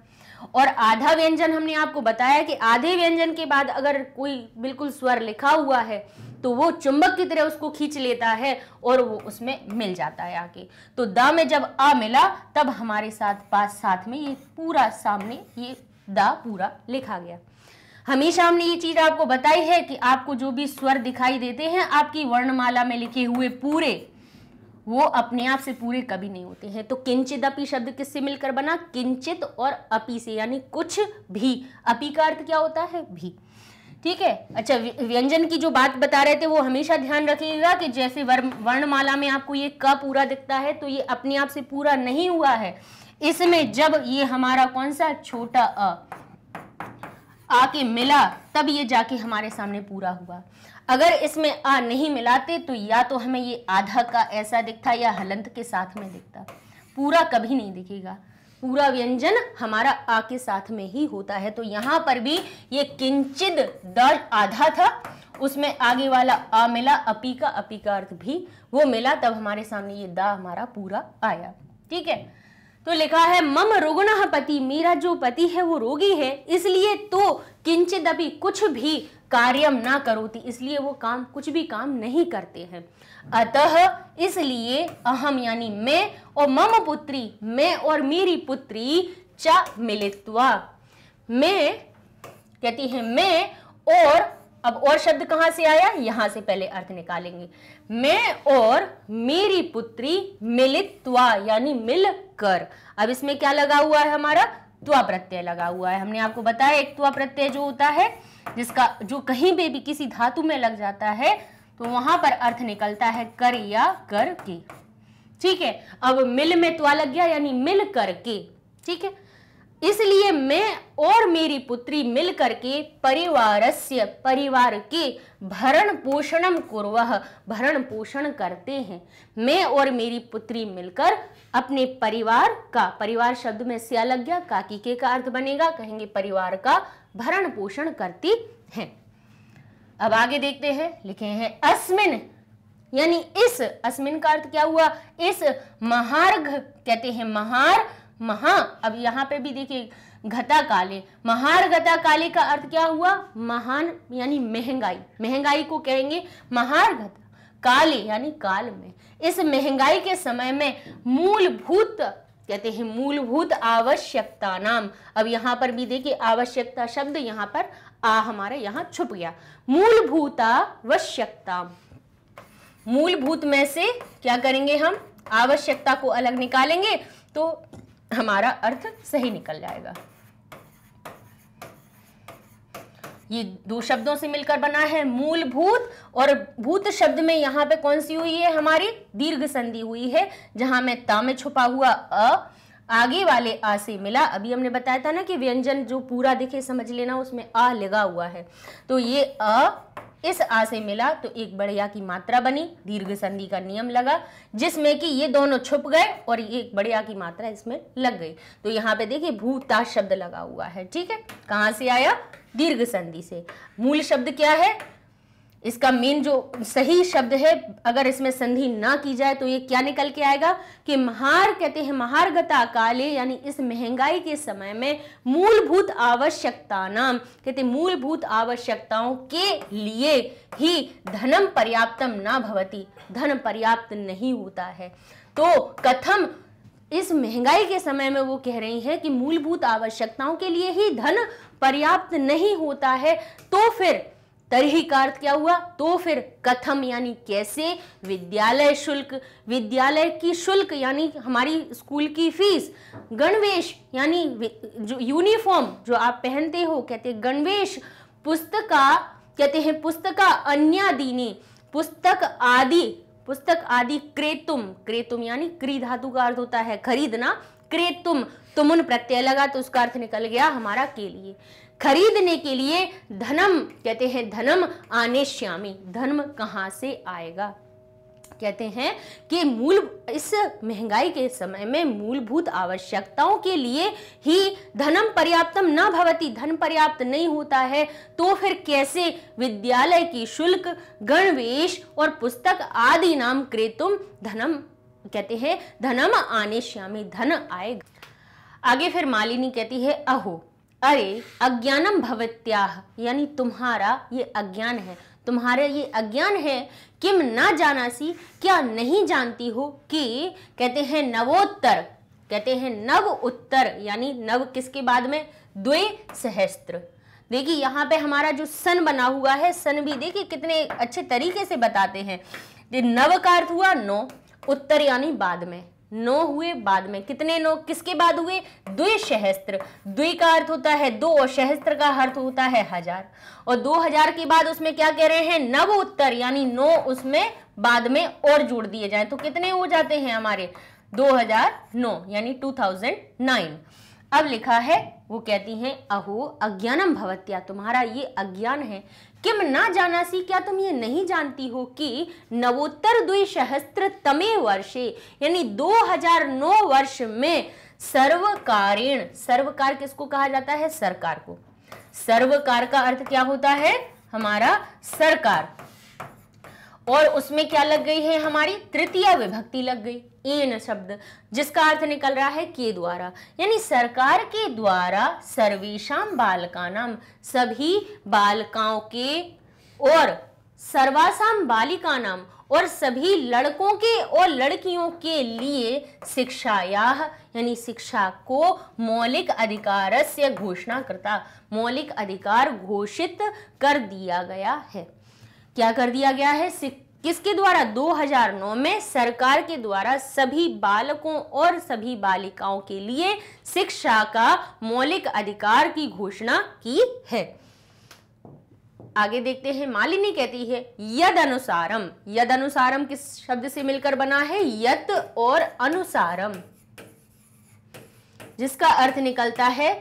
S1: और आधा व्यंजन हमने आपको बताया कि आधे व्यंजन के बाद अगर कोई बिल्कुल स्वर लिखा हुआ है तो वो चुंबक की तरह उसको खींच लेता है और वो उसमें मिल जाता है आके तो द में जब अ मिला तब हमारे साथ पास साथ में ये पूरा सामने ये द पूरा लिखा गया हमेशा हमने ये चीज़ आपको बताई है कि आपको जो भी स्वर दिखाई देते हैं आपकी वर्णमाला में लिखे हुए पूरे वो अपने आप से पूरे कभी नहीं होते हैं तो किंचित अपी शब्द किससे मिलकर बना किंचित और अपी से यानी कुछ भी अपी का अर्थ क्या होता है भी ठीक है अच्छा व्यंजन की जो बात बता रहे थे वो हमेशा ध्यान रखिएगा कि जैसे वर्णमाला में आपको ये क पूरा दिखता है तो ये अपने आप से पूरा नहीं हुआ है इसमें जब ये हमारा कौन सा छोटा अ आके मिला तब ये जाके हमारे सामने पूरा हुआ अगर इसमें आ नहीं मिलाते तो या तो हमें ये आधा का ऐसा दिखता या हलंत के साथ में दिखता पूरा कभी नहीं दिखेगा पूरा व्यंजन हमारा आ के साथ में ही होता है तो यहाँ पर भी ये किंचित आधा था उसमें आगे वाला आ मिला अपी का अपी का अर्थ भी वो मिला तब हमारे सामने ये दा हमारा पूरा आया ठीक है तो लिखा है मम रुगुण पति मेरा जो पति है वो रोगी है इसलिए तो किंचित अभी कुछ भी कार्यम ना करोती इसलिए वो काम कुछ भी काम नहीं करते हैं अतः इसलिए अहम यानी मैं और मम पुत्री मैं और मेरी पुत्री च मिलित्वा मैं कहती है मैं और अब और शब्द कहां से आया यहां से पहले अर्थ निकालेंगे मैं और मेरी पुत्री मिलित्वा यानी मिलकर अब इसमें क्या लगा हुआ है हमारा त्वा प्रत्यय लगा हुआ है हमने आपको बताया एक त्वा प्रत्यय जो होता है जिसका जो कहीं पे भी किसी धातु में लग जाता है तो वहां पर अर्थ निकलता है कर या कर के ठीक है अब मिल में तो अलग गया यानी मिल करके ठीक है इसलिए मैं और मेरी पुत्री मिल करके परिवार परिवार के भरण पोषणम कुरवह भरण पोषण करते हैं मैं और मेरी पुत्री मिलकर अपने परिवार का परिवार शब्द में से अलग गया काकी के का अर्थ बनेगा कहेंगे परिवार का भरण पोषण करती हैं अब आगे देखते हैं लिखे हैं अस्मिन यानी इस अस्मिन का अर्थ क्या हुआ इस महार्घ कहते हैं महार महा अब यहाँ पे भी देखिए घटा काले महार घटा काले का अर्थ क्या हुआ महान यानी महंगाई महंगाई को कहेंगे महार घटा काले यानी काल में इस महंगाई के समय में मूलभूत कहते हैं मूलभूत आवश्यकता नाम अब यहाँ पर भी देखिए आवश्यकता शब्द यहाँ पर आ हमारे यहां छुप गया मूलभूत आवश्यकता मूलभूत में से क्या करेंगे हम आवश्यकता को अलग निकालेंगे तो हमारा अर्थ सही निकल जाएगा ये दो शब्दों से मिलकर बना है मूलभूत और भूत शब्द में यहां पे कौन सी हुई है हमारी दीर्घ संधि हुई है जहां में ता में छुपा हुआ अ आगे वाले आ से मिला अभी हमने बताया था ना कि व्यंजन जो पूरा दिखे समझ लेना उसमें आ लगा हुआ है तो ये अ इस आ से मिला तो एक बढ़िया की मात्रा बनी दीर्घ संधि का नियम लगा जिसमें कि ये दोनों छुप गए और ये एक बढ़िया की मात्रा इसमें लग गई तो यहाँ पे देखिए भूता शब्द लगा हुआ है ठीक है कहाँ से आया दीर्घ संधि से मूल शब्द क्या है इसका मेन जो सही शब्द है अगर इसमें संधि ना की जाए तो ये क्या निकल के आएगा कि महार कहते हैं महारगता काले यानी इस महंगाई के समय में मूलभूत आवश्यकता नाम कहते मूलभूत आवश्यकताओं के लिए ही धनम पर्याप्तम ना भवती धन पर्याप्त नहीं होता है तो कथम इस महंगाई के समय में वो कह रही है कि मूलभूत आवश्यकताओं के लिए ही धन पर्याप्त नहीं होता है तो फिर तरही का अर्थ क्या हुआ तो फिर कथम यानी कैसे विद्यालय शुल्क विद्यालय की शुल्क यानी हमारी स्कूल की फीस गणवेश यानी जो यूनिफॉर्म जो आप पहनते हो कहते हैं गणवेश पुस्तका कहते हैं पुस्तका अन्य दीनी पुस्तक आदि पुस्तक आदि क्रेतुम क्रेतुम यानी क्री धातु का अर्थ होता है खरीदना क्रेतुम तुम उन प्रत्यय लगा तो उसका अर्थ निकल गया हमारा के लिए खरीदने के लिए धनम कहते हैं धनम आने श्यामी धर्म कहाँ से आएगा कहते हैं कि मूल इस महंगाई के समय में मूलभूत आवश्यकताओं के लिए ही धनम पर्याप्तम न भवती धन पर्याप्त नहीं होता है तो फिर कैसे विद्यालय की शुल्क गणवेश और पुस्तक आदि नाम क्रेतुम धनम कहते हैं धनम आने श्यामी धन आएगा आगे फिर मालिनी कहती है अहो अरे अज्ञानम भवत्याह यानी तुम्हारा ये अज्ञान है तुम्हारे ये अज्ञान है किम ना सी क्या नहीं जानती हो कि कहते हैं नवोत्तर कहते हैं नव उत्तर यानी नव किसके बाद में द्वे सहस्त्र देखिए यहाँ पे हमारा जो सन बना हुआ है सन भी देखिए कितने अच्छे तरीके से बताते हैं नव का अर्थ हुआ नौ उत्तर यानी बाद में नौ हुए बाद में कितने नौ किसके बाद हुए द्विशहस्त्र द्वि का अर्थ होता है दो और सहस्त्र का अर्थ होता है हजार और दो हजार के बाद उसमें क्या कह रहे हैं नव उत्तर यानी नौ उसमें बाद में और जोड़ दिए जाए तो कितने हो जाते हैं हमारे दो हजार नो यानी टू थाउजेंड नाइन अब लिखा है वो कहती हैं अहो अज्ञानम भवत्या तुम्हारा ये अज्ञान है किम ना सी क्या तुम ये नहीं जानती हो कि नवोत्तर सहस्त्र तमे वर्षे यानी 2009 वर्ष में सर्वकारेण सर्वकार किसको कहा जाता है सरकार को सर्वकार का अर्थ क्या होता है हमारा सरकार और उसमें क्या लग गई है हमारी तृतीय विभक्ति लग गई इन शब्द जिसका अर्थ निकल रहा है के द्वारा यानी सरकार के द्वारा सर्वेशम बालकानाम सभी बालकाओं के और सर्वासाम बालिका नाम और सभी लड़कों के और लड़कियों के लिए शिक्षा यानी शिक्षा को मौलिक अधिकार से घोषणा करता मौलिक अधिकार घोषित कर दिया गया है क्या कर दिया गया है किसके द्वारा 2009 में सरकार के द्वारा सभी बालकों और सभी बालिकाओं के लिए शिक्षा का मौलिक अधिकार की घोषणा की है आगे देखते हैं मालिनी कहती है यद अनुसारम यद अनुसारम किस शब्द से मिलकर बना है यत और अनुसारम जिसका अर्थ निकलता है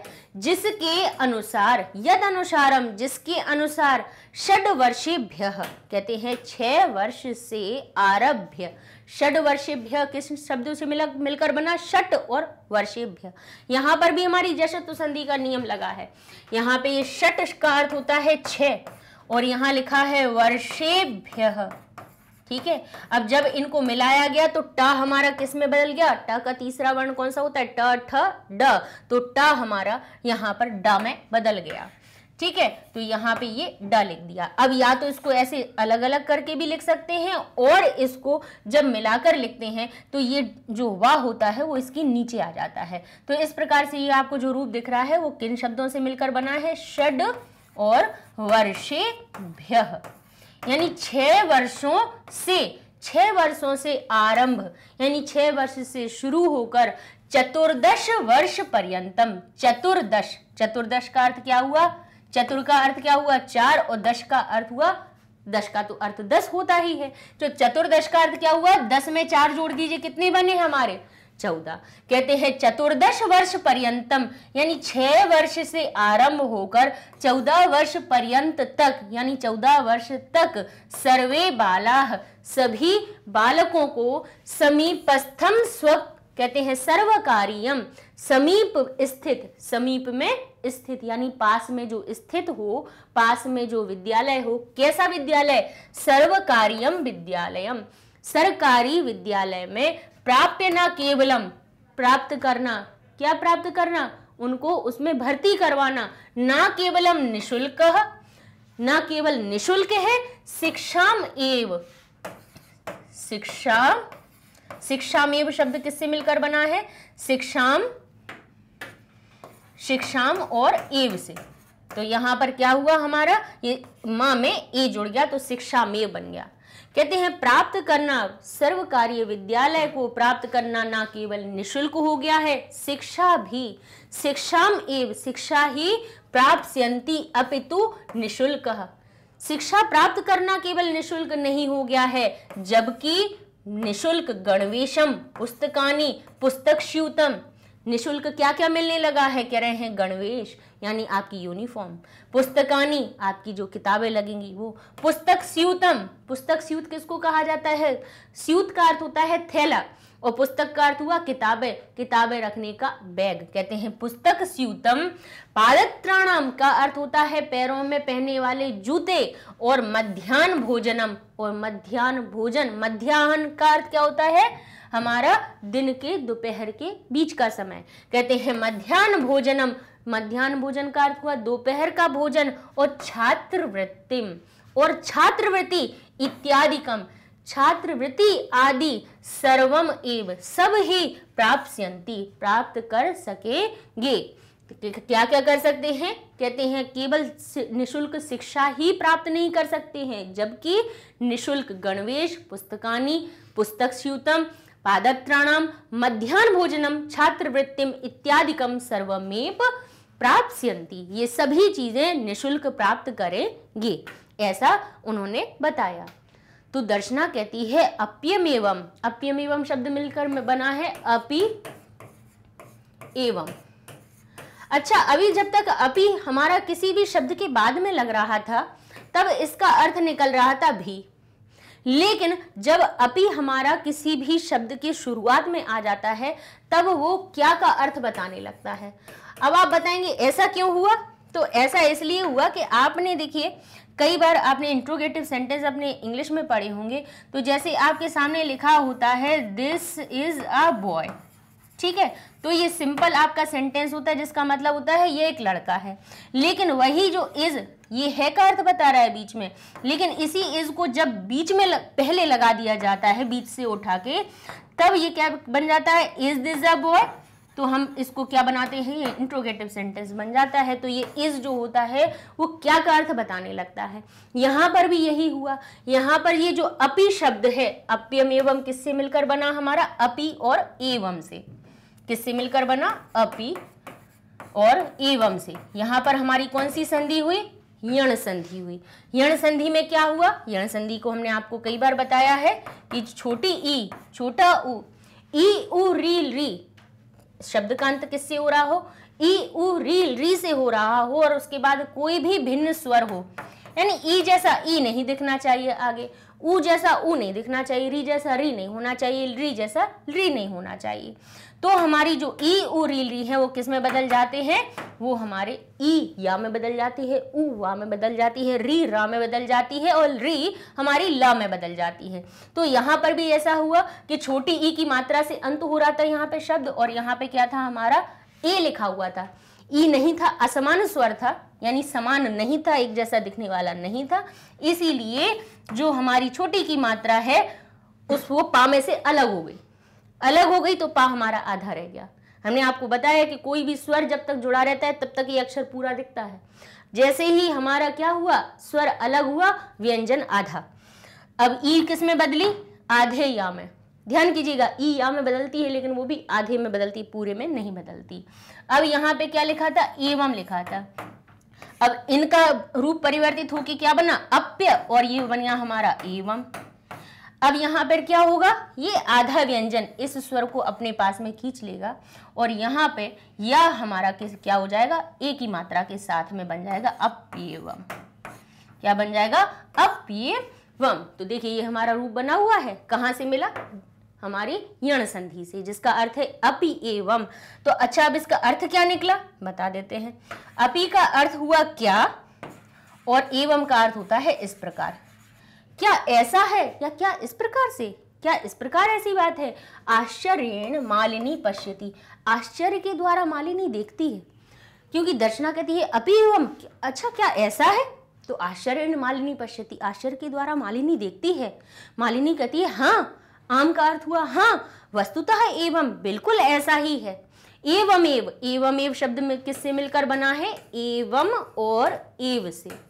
S1: जिसके अनुसार यद अनुसारम जिसके अनुसार षड वर्षेभ्य कहते हैं छ वर्ष से आरभ्य षड वर्षेभ्य किस शब्दों से मिला मिलकर बना षट और वर्षेभ्य यहाँ पर भी हमारी जशत संधि का नियम लगा है यहाँ पे ये षट का अर्थ होता है छ और यहाँ लिखा है वर्षेभ्य ठीक है अब जब इनको मिलाया गया तो ट हमारा किस में बदल गया ट का तीसरा वर्ण कौन सा होता है ट ठ ड तो ट हमारा यहाँ पर ड में बदल गया ठीक है तो यहाँ पे ये ड लिख दिया अब या तो इसको ऐसे अलग अलग करके भी लिख सकते हैं और इसको जब मिलाकर लिखते हैं तो ये जो वा होता है वो इसके नीचे आ जाता है तो इस प्रकार से ये आपको जो रूप दिख रहा है वो किन शब्दों से मिलकर बना है षड और वर्षे भ्य यानी छ वर्षों से छ वर्षों से आरंभ यानी छ वर्ष से शुरू होकर चतुर्दश वर्ष पर्यंतम चतुर्दश चतुर्दश का अर्थ क्या हुआ चतुर का अर्थ क्या हुआ चार और दश का अर्थ हुआ दश का तो अर्थ दस होता ही है तो चतुर्दश का अर्थ क्या हुआ दस में चार जोड़ दीजिए कितने बने हमारे चौदह कहते हैं चतुर्दश वर्ष पर्यंतम यानी छह वर्ष से आरंभ होकर चौदह वर्ष पर्यंत तक यानी चौदह वर्ष तक सर्वे बाला सभी बालकों को समीपस्थम स्व कहते हैं सर्व कार्यम समीप स्थित समीप में स्थित यानी पास में जो स्थित हो पास में जो विद्यालय हो कैसा विद्यालय सर्व कार्यम विद्यालयम सरकारी विद्यालय में प्राप्त न केवलम प्राप्त करना क्या प्राप्त करना उनको उसमें भर्ती करवाना ना केवलम निशुल्क ना केवल निशुल्क है शिक्षा एव शिक्षा शिक्षामेव शब्द किससे मिलकर बना है शिक्षाम शिक्षाम और एव से तो यहां पर क्या हुआ हमारा ये माँ में ए जुड़ गया तो शिक्षा में बन गया कहते हैं प्राप्त करना सर्व कार्य विद्यालय को प्राप्त करना ना केवल निशुल्क हो गया है शिक्षा भी शिक्षाम एव शिक्षा ही अंती अपितु निशुल्क शिक्षा प्राप्त करना केवल निशुल्क नहीं हो गया है जबकि निशुल्क गणवेशम पुस्तकानी पुस्तक श्यूतम निशुल्क क्या क्या मिलने लगा है कह रहे हैं गणवेश यानी आपकी यूनिफॉर्म पुस्तकानी आपकी जो किताबें लगेंगी वो पुस्तक स्यूतम पुस्तक स्यूत किसको कहा जाता है स्यूत का अर्थ होता है थैला और पुस्तक का अर्थ तो हुआ किताबें किताबें रखने का बैग कहते हैं पुस्तक स्यूतम पादत्राणाम का अर्थ होता है पैरों में पहनने वाले जूते और मध्यान्ह भोजनम और मध्यान्ह भोजन मध्यान्ह का अर्थ क्या होता है हमारा दिन के दोपहर के बीच का समय कहते हैं मध्यान्ह भोजनम मध्यान्ह भोजन का अर्थ हुआ दोपहर का भोजन और छात्रवृत्तिम और छात्रवृत्ति इत्यादि कम छात्रवृत्ति आदि सर्वम एव सब ही प्राप्त प्राप्त कर सकेंगे क्या क्या कर सकते हैं कहते हैं केवल निशुल्क शिक्षा ही प्राप्त नहीं कर सकते हैं जबकि निशुल्क गणवेश पुस्तकानी पुस्तक स्यूतम पादत्राणाम मध्यान्ह भोजनम छात्रवृत्तिम इत्यादिकम सर्वमेप प्राप्त ये सभी चीज़ें निशुल्क प्राप्त करेंगे ऐसा उन्होंने बताया तो दर्शना कहती है अप्यम एवं अप्यम एवं शब्द मिलकर बना है अपि एवं अच्छा अभी जब तक अपि हमारा किसी भी शब्द के बाद में लग रहा था तब इसका अर्थ निकल रहा था भी लेकिन जब अपि हमारा किसी भी शब्द के शुरुआत में आ जाता है तब वो क्या का अर्थ बताने लगता है अब आप बताएंगे ऐसा क्यों हुआ तो ऐसा इसलिए हुआ कि आपने देखिए कई बार आपने इंट्रोगेटिव सेंटेंस अपने इंग्लिश में पढ़े होंगे तो जैसे आपके सामने लिखा होता है दिस इज़ अ बॉय ठीक है तो ये सिंपल आपका सेंटेंस होता है जिसका मतलब होता है ये एक लड़का है लेकिन वही जो इज़ ये है का अर्थ बता रहा है बीच में लेकिन इसी इज़ को जब बीच में लग, पहले लगा दिया जाता है बीच से उठा के तब ये क्या बन जाता है इज़ दिस अ बॉय तो हम इसको क्या बनाते हैं ये इंट्रोगेटिव सेंटेंस बन जाता है तो ये इज़ जो होता है वो क्या का अर्थ बताने लगता है यहाँ पर भी यही हुआ यहाँ पर ये जो अपी शब्द है अप्यम एवं किससे मिलकर बना हमारा अपी और एवं से किससे मिलकर बना अपी और एवं से यहाँ पर हमारी कौन सी संधि हुई यण संधि हुई यण संधि में क्या हुआ यण संधि को हमने आपको कई बार बताया है कि छोटी ई छोटा उ ई ऊ री री शब्द का अंत किससे हो रहा हो ई उ री री से हो रहा हो और उसके बाद कोई भी भिन्न स्वर हो यानी ई जैसा ई नहीं दिखना चाहिए आगे ऊ जैसा ऊ नहीं दिखना चाहिए री जैसा री नहीं होना चाहिए री जैसा री नहीं होना चाहिए तो हमारी जो ई उ री है वो किस में बदल जाते हैं वो हमारे ई या में बदल जाती है उ वा में बदल जाती है री रा में बदल जाती है और री हमारी ला में बदल जाती है तो यहाँ पर भी ऐसा हुआ कि छोटी ई की मात्रा से अंत हो रहा था यहाँ पे शब्द और यहाँ पे क्या था हमारा ए लिखा हुआ था ई नहीं था असमान स्वर था यानी समान नहीं था एक जैसा दिखने वाला नहीं था इसीलिए जो हमारी छोटी की मात्रा है उस वो पामे से अलग हो गई अलग हो गई तो पा हमारा आधा रह गया हमने आपको बताया कि कोई भी स्वर जब तक जुड़ा रहता है तब तक ये अक्षर पूरा दिखता है जैसे ही हमारा क्या हुआ स्वर अलग हुआ व्यंजन आधा अब ई किस में बदली आधे या में ध्यान कीजिएगा ई या में बदलती है लेकिन वो भी आधे में बदलती पूरे में नहीं बदलती अब यहाँ पे क्या लिखा था एवं लिखा था अब इनका रूप परिवर्तित होके क्या बना अप्य और ये बन गया हमारा एवं अब यहाँ पर क्या होगा ये आधा व्यंजन इस स्वर को अपने पास में खींच लेगा और यहाँ पे यह हमारा किस क्या हो जाएगा एक ही मात्रा के साथ में बन जाएगा अपीयवम क्या बन जाएगा अपीयवम तो देखिए ये हमारा रूप बना हुआ है कहाँ से मिला हमारी यण संधि से जिसका अर्थ है अपी एवं तो अच्छा अब इसका अर्थ क्या निकला बता देते हैं अपी का अर्थ हुआ क्या और एवं का अर्थ होता है इस प्रकार क्या ऐसा है या क्या इस प्रकार से क्या इस प्रकार ऐसी बात है आश्चर्य मालिनी पश्यति आश्चर्य के द्वारा मालिनी देखती है क्योंकि दर्शना कहती है अपी एवं अच्छा क्या ऐसा है तो आश्चर्य मालिनी पश्यति आश्चर्य के द्वारा मालिनी देखती है मालिनी कहती है हाँ आम का अर्थ हुआ हाँ वस्तुतः एवं बिल्कुल ऐसा ही है एवं एव एवं एव शब्द में किससे मिलकर बना है एवं और एव से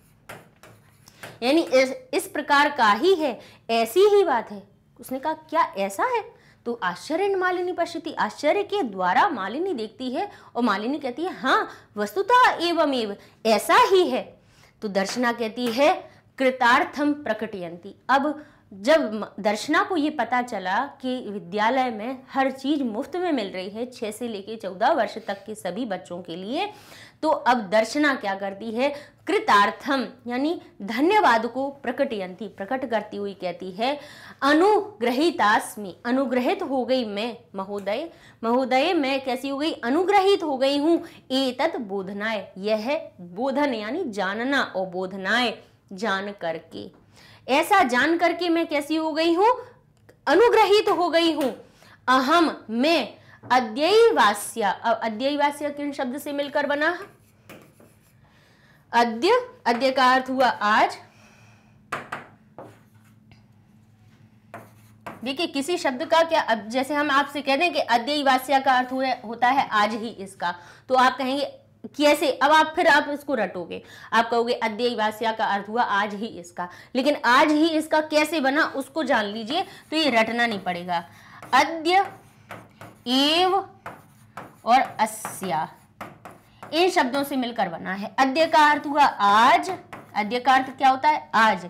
S1: यानी इस, इस प्रकार का ही है ऐसी ही बात है उसने कहा क्या ऐसा है तो आश्चर्य मालिनी पश्यति आश्चर्य के द्वारा मालिनी देखती है और मालिनी कहती है हाँ वस्तुतः एवं एव ऐसा ही है तो दर्शना कहती है कृतार्थम प्रकटयंती अब जब दर्शना को ये पता चला कि विद्यालय में हर चीज़ मुफ्त में मिल रही है छः से लेकर चौदह वर्ष तक के सभी बच्चों के लिए तो अब दर्शना क्या करती है कृतार्थम यानी धन्यवाद को प्रकटयंती प्रकट करती हुई कहती है अनुग्रहितास्मि अनुग्रहित हो गई मैं महोदय महोदय मैं कैसी हो गई अनुग्रहित हो गई हूँ एतत् बोधनाय यह बोधन यानी जानना और बोधनाय जान करके ऐसा जान करके मैं कैसी हो गई हूँ अनुग्रहित हो गई हूँ अहम मैं अद्यवास्य अद्यवास्य किन शब्द से मिलकर बना अद्य अद्य का अर्थ हुआ आज देखिए किसी शब्द का क्या अब जैसे हम आपसे कह दें कि अद्यवास्य का अर्थ होता है आज ही इसका तो आप कहेंगे कैसे अब आप फिर आप इसको रटोगे आप कहोगे अद्यवास्य का अर्थ हुआ आज ही इसका लेकिन आज ही इसका कैसे बना उसको जान लीजिए तो ये रटना नहीं पड़ेगा अद्य एव और अस्या इन शब्दों से मिलकर बना है अद्य का अर्थ हुआ आज अद्य का अर्थ क्या होता है आज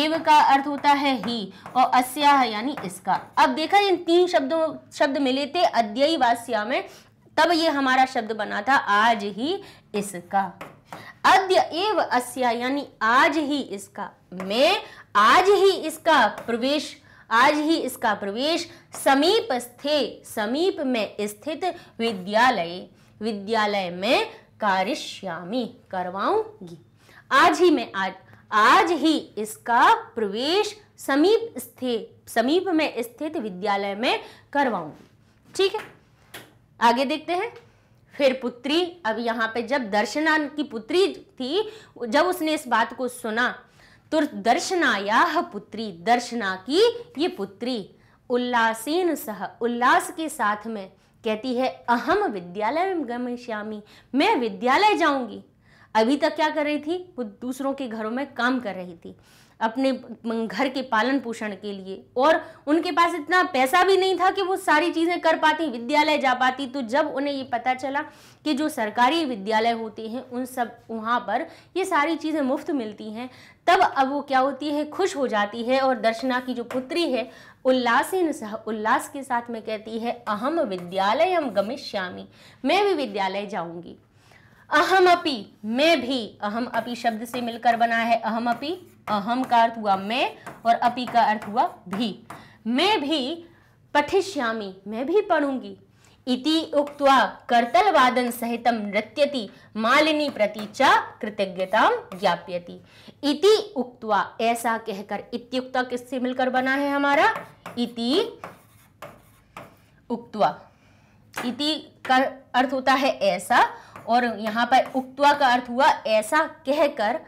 S1: एव का अर्थ होता है ही और अस्या है यानी इसका अब देखा इन तीन शब्दों शब्द मिले थे अद्ययी वास्या में तब ये हमारा शब्द बना था आज ही इसका अद्य एव अस्या यानी आज ही इसका मैं आज ही इसका प्रवेश आज ही इसका प्रवेश समीप स्थे समीप में स्थित विद्यालय विद्यालय में कार्यश्यामी करवाऊंगी आज ही मैं आज आज ही इसका प्रवेश समीप स्थे समीप में स्थित विद्यालय में करवाऊंगी ठीक है आगे देखते हैं फिर पुत्री अब यहाँ पे जब दर्शना की पुत्री थी जब उसने इस बात को सुना तो दर्शनाया पुत्री दर्शना की ये पुत्री उल्लासीन सह उल्लास के साथ में कहती है अहम विद्यालय में गमिष्यामी मैं विद्यालय जाऊंगी अभी तक क्या कर रही थी वो दूसरों के घरों में काम कर रही थी अपने घर के पालन पोषण के लिए और उनके पास इतना पैसा भी नहीं था कि वो सारी चीज़ें कर पाती विद्यालय जा पाती तो जब उन्हें ये पता चला कि जो सरकारी विद्यालय होते हैं उन सब वहाँ पर ये सारी चीज़ें मुफ्त मिलती हैं तब अब वो क्या होती है खुश हो जाती है और दर्शना की जो पुत्री है उल्लासिन सह उल्लास के साथ में कहती है अहम विद्यालय हम गमिष्यामी मैं भी विद्यालय जाऊँगी अहम अपि मैं भी अहम अपि शब्द से मिलकर बना है अहम अपि अहम का अर्थ हुआ मैं और अपि का अर्थ हुआ भी मैं भी पठिष्यामी मैं भी पढ़ूंगी इति उक्त्वा करतल वादन सहित नृत्यति मालिनी प्रति च कृतज्ञता ज्ञाप्यति इति उक्त्वा ऐसा कहकर इत्युक्ता किससे मिलकर बना है हमारा इति उक्त्वा इति का अर्थ होता है ऐसा और यहाँ पर उक्तवा का अर्थ हुआ ऐसा कहकर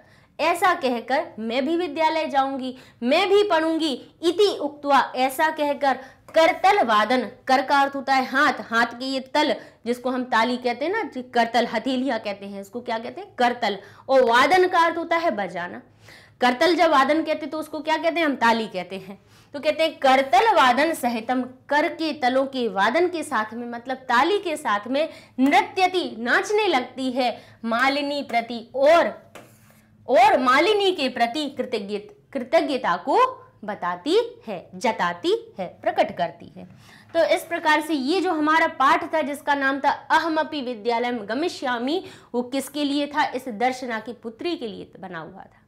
S1: ऐसा कहकर मैं भी विद्यालय जाऊंगी मैं भी पढ़ूंगी इति उक्तवा ऐसा कहकर करतल वादन कर का अर्थ होता है हाथ हाथ के ये तल जिसको हम ताली कहते हैं ना करतल हथेलिया कहते हैं इसको क्या कहते हैं करतल और वादन का अर्थ होता है बजाना करतल जब वादन कहते तो उसको क्या कहते हैं हम ताली कहते हैं तो कहते हैं करतल वादन सहितम कर के तलों के वादन के साथ में मतलब ताली के साथ में नृत्यति नाचने लगती है मालिनी प्रति और और मालिनी के प्रति कृतज्ञ कृतज्ञता को बताती है जताती है प्रकट करती है तो इस प्रकार से ये जो हमारा पाठ था जिसका नाम था अहमपी विद्यालय गमिष्यामी वो किसके लिए था इस दर्शना की पुत्री के लिए बना हुआ था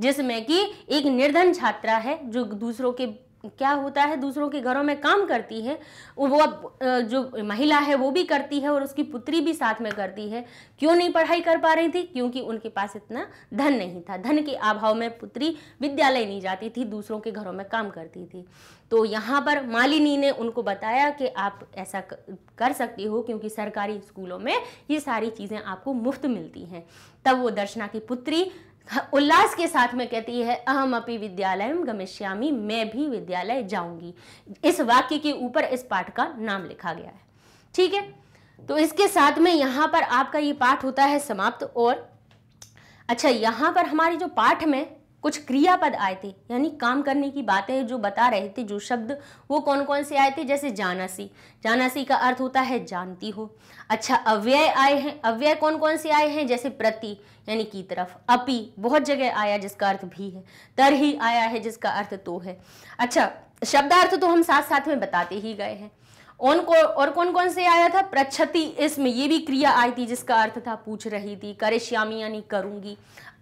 S1: जिसमें कि एक निर्धन छात्रा है जो दूसरों के क्या होता है दूसरों के घरों में काम करती है वो अब जो महिला है वो भी करती है और उसकी पुत्री भी साथ में करती है क्यों नहीं पढ़ाई कर पा रही थी क्योंकि उनके पास इतना धन नहीं था धन के अभाव में पुत्री विद्यालय नहीं जाती थी दूसरों के घरों में काम करती थी तो यहाँ पर मालिनी ने उनको बताया कि आप ऐसा कर सकती हो क्योंकि सरकारी स्कूलों में ये सारी चीज़ें आपको मुफ्त मिलती हैं तब वो दर्शना की पुत्री उल्लास के साथ में कहती है अहम अपनी विद्यालय गमिष्यामी मैं भी विद्यालय जाऊंगी इस वाक्य के ऊपर इस पाठ का नाम लिखा गया है ठीक है तो इसके साथ में यहाँ पर आपका ये पाठ होता है समाप्त और अच्छा यहाँ पर हमारी जो पाठ में कुछ क्रियापद आए थे यानी काम करने की बातें जो बता रहे थे जो शब्द वो कौन कौन से आए थे जैसे जानासी जानासी का अर्थ होता है जानती हो अच्छा अव्यय आए हैं अव्यय कौन कौन से आए हैं जैसे प्रति यानी की तरफ अपी बहुत जगह आया जिसका अर्थ भी है तर ही आया है जिसका अर्थ तो है अच्छा शब्दार्थ तो हम साथ साथ में बताते ही गए हैं ओन को और कौन कौन से आया था प्रच्छति इसमें ये भी क्रिया आई थी जिसका अर्थ था पूछ रही थी करे श्यामी यानी करूंगी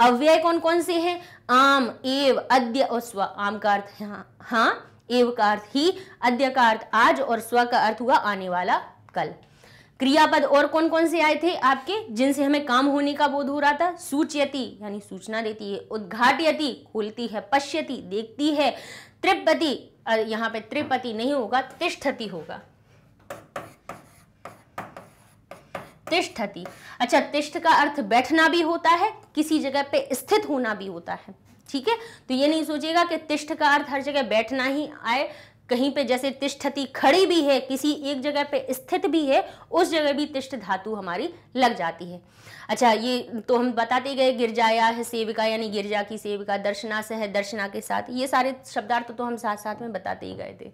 S1: अव्यय कौन कौन से हैं आम एव अद्य और स्व आम का अर्थ है हाँ, हाँ एव का अर्थ ही अद्य का अर्थ आज और स्व का अर्थ हुआ आने वाला कल क्रियापद और कौन कौन से आए थे आपके जिनसे हमें काम होने का बोध हो रहा था सूचयती यानी सूचना देती है उद्घाटयति खोलती है पश्यति देखती है त्रिपति यहाँ पे त्रिपति नहीं होगा तिष्ठति होगा तिष्ठति अच्छा तिष्ठ का अर्थ बैठना भी होता है किसी जगह पे स्थित होना भी होता है ठीक है तो ये नहीं सोचिएगा कि तिष्ठ का अर्थ हर जगह बैठना ही आए कहीं पे जैसे तिष्ठती खड़ी भी है किसी एक जगह पे स्थित भी है उस जगह भी तिष्ठ धातु हमारी लग जाती है अच्छा ये तो हम बताते गए गिरजाया है सेविका यानी गिरजा की सेविका दर्शना से है दर्शना के साथ ये सारे शब्दार्थ तो, हम साथ साथ में बताते ही गए थे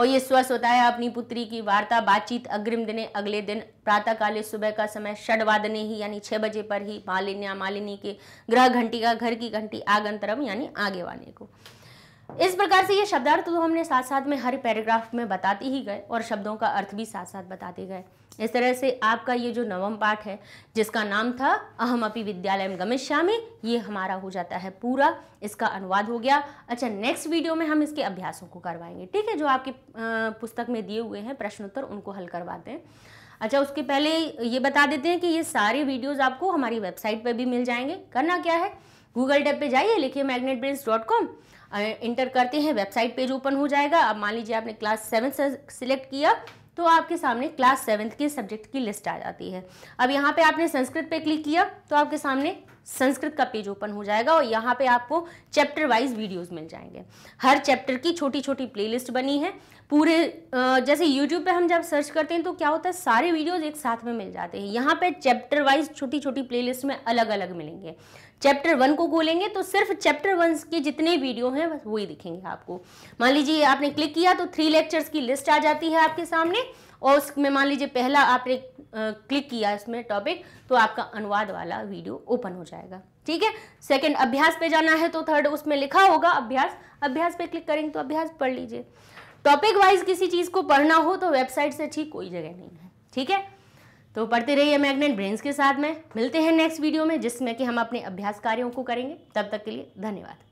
S1: और ये स्वस्थ होता है अपनी पुत्री की वार्ता बातचीत अग्रिम दिने अगले दिन प्रातः काले सुबह का समय षडवादने ही यानी छः बजे पर ही मालिन्या मालिनी के ग्रह घंटी का घर की घंटी आगंतरम यानी आगे वाने को इस प्रकार से ये शब्दार्थ तो हमने साथ साथ में हर पैराग्राफ में बताते ही गए और शब्दों का अर्थ भी साथ साथ बताते गए इस तरह से आपका ये जो नवम पाठ है जिसका नाम था अहम अपी विद्यालय गमिष्यामी ये हमारा हो जाता है पूरा इसका अनुवाद हो गया अच्छा नेक्स्ट वीडियो में हम इसके अभ्यासों को करवाएंगे ठीक है जो आपके पुस्तक में दिए हुए हैं प्रश्नोत्तर उनको हल करवाते हैं अच्छा उसके पहले ये बता देते हैं कि ये सारे वीडियोज़ आपको हमारी वेबसाइट पर भी मिल जाएंगे करना क्या है गूगल डेप पर जाइए लिखिए मैग्नेट इंटर करते हैं वेबसाइट पेज ओपन हो जाएगा अब मान लीजिए आपने क्लास सेवन से सिलेक्ट किया तो आपके सामने क्लास सेवन्थ के सब्जेक्ट की लिस्ट आ जाती है अब यहाँ पे आपने संस्कृत पे क्लिक किया तो आपके सामने संस्कृत का पेज ओपन हो जाएगा और यहाँ पे आपको चैप्टर वाइज वीडियोस मिल जाएंगे हर चैप्टर की छोटी छोटी प्लेलिस्ट बनी है पूरे जैसे यूट्यूब पे हम जब सर्च करते हैं तो क्या होता है सारे वीडियोज एक साथ में मिल जाते हैं यहाँ पे चैप्टर वाइज छोटी छोटी प्ले में अलग अलग मिलेंगे चैप्टर वन को खोलेंगे तो सिर्फ चैप्टर वन के जितने वीडियो हैं बस वही दिखेंगे आपको मान लीजिए आपने क्लिक किया तो थ्री लेक्चर्स की लिस्ट आ जाती है आपके सामने और उसमें मान लीजिए पहला आपने क्लिक किया इसमें टॉपिक तो आपका अनुवाद वाला वीडियो ओपन हो जाएगा ठीक है सेकेंड अभ्यास पे जाना है तो थर्ड उसमें लिखा होगा अभ्यास अभ्यास पे क्लिक करेंगे तो अभ्यास पढ़ लीजिए टॉपिक वाइज किसी चीज़ को पढ़ना हो तो वेबसाइट से ठीक कोई जगह नहीं है ठीक है तो पढ़ते रहिए मैग्नेट ब्रेन्स के साथ में मिलते हैं नेक्स्ट वीडियो में जिसमें कि हम अपने अभ्यास कार्यों को करेंगे तब तक के लिए धन्यवाद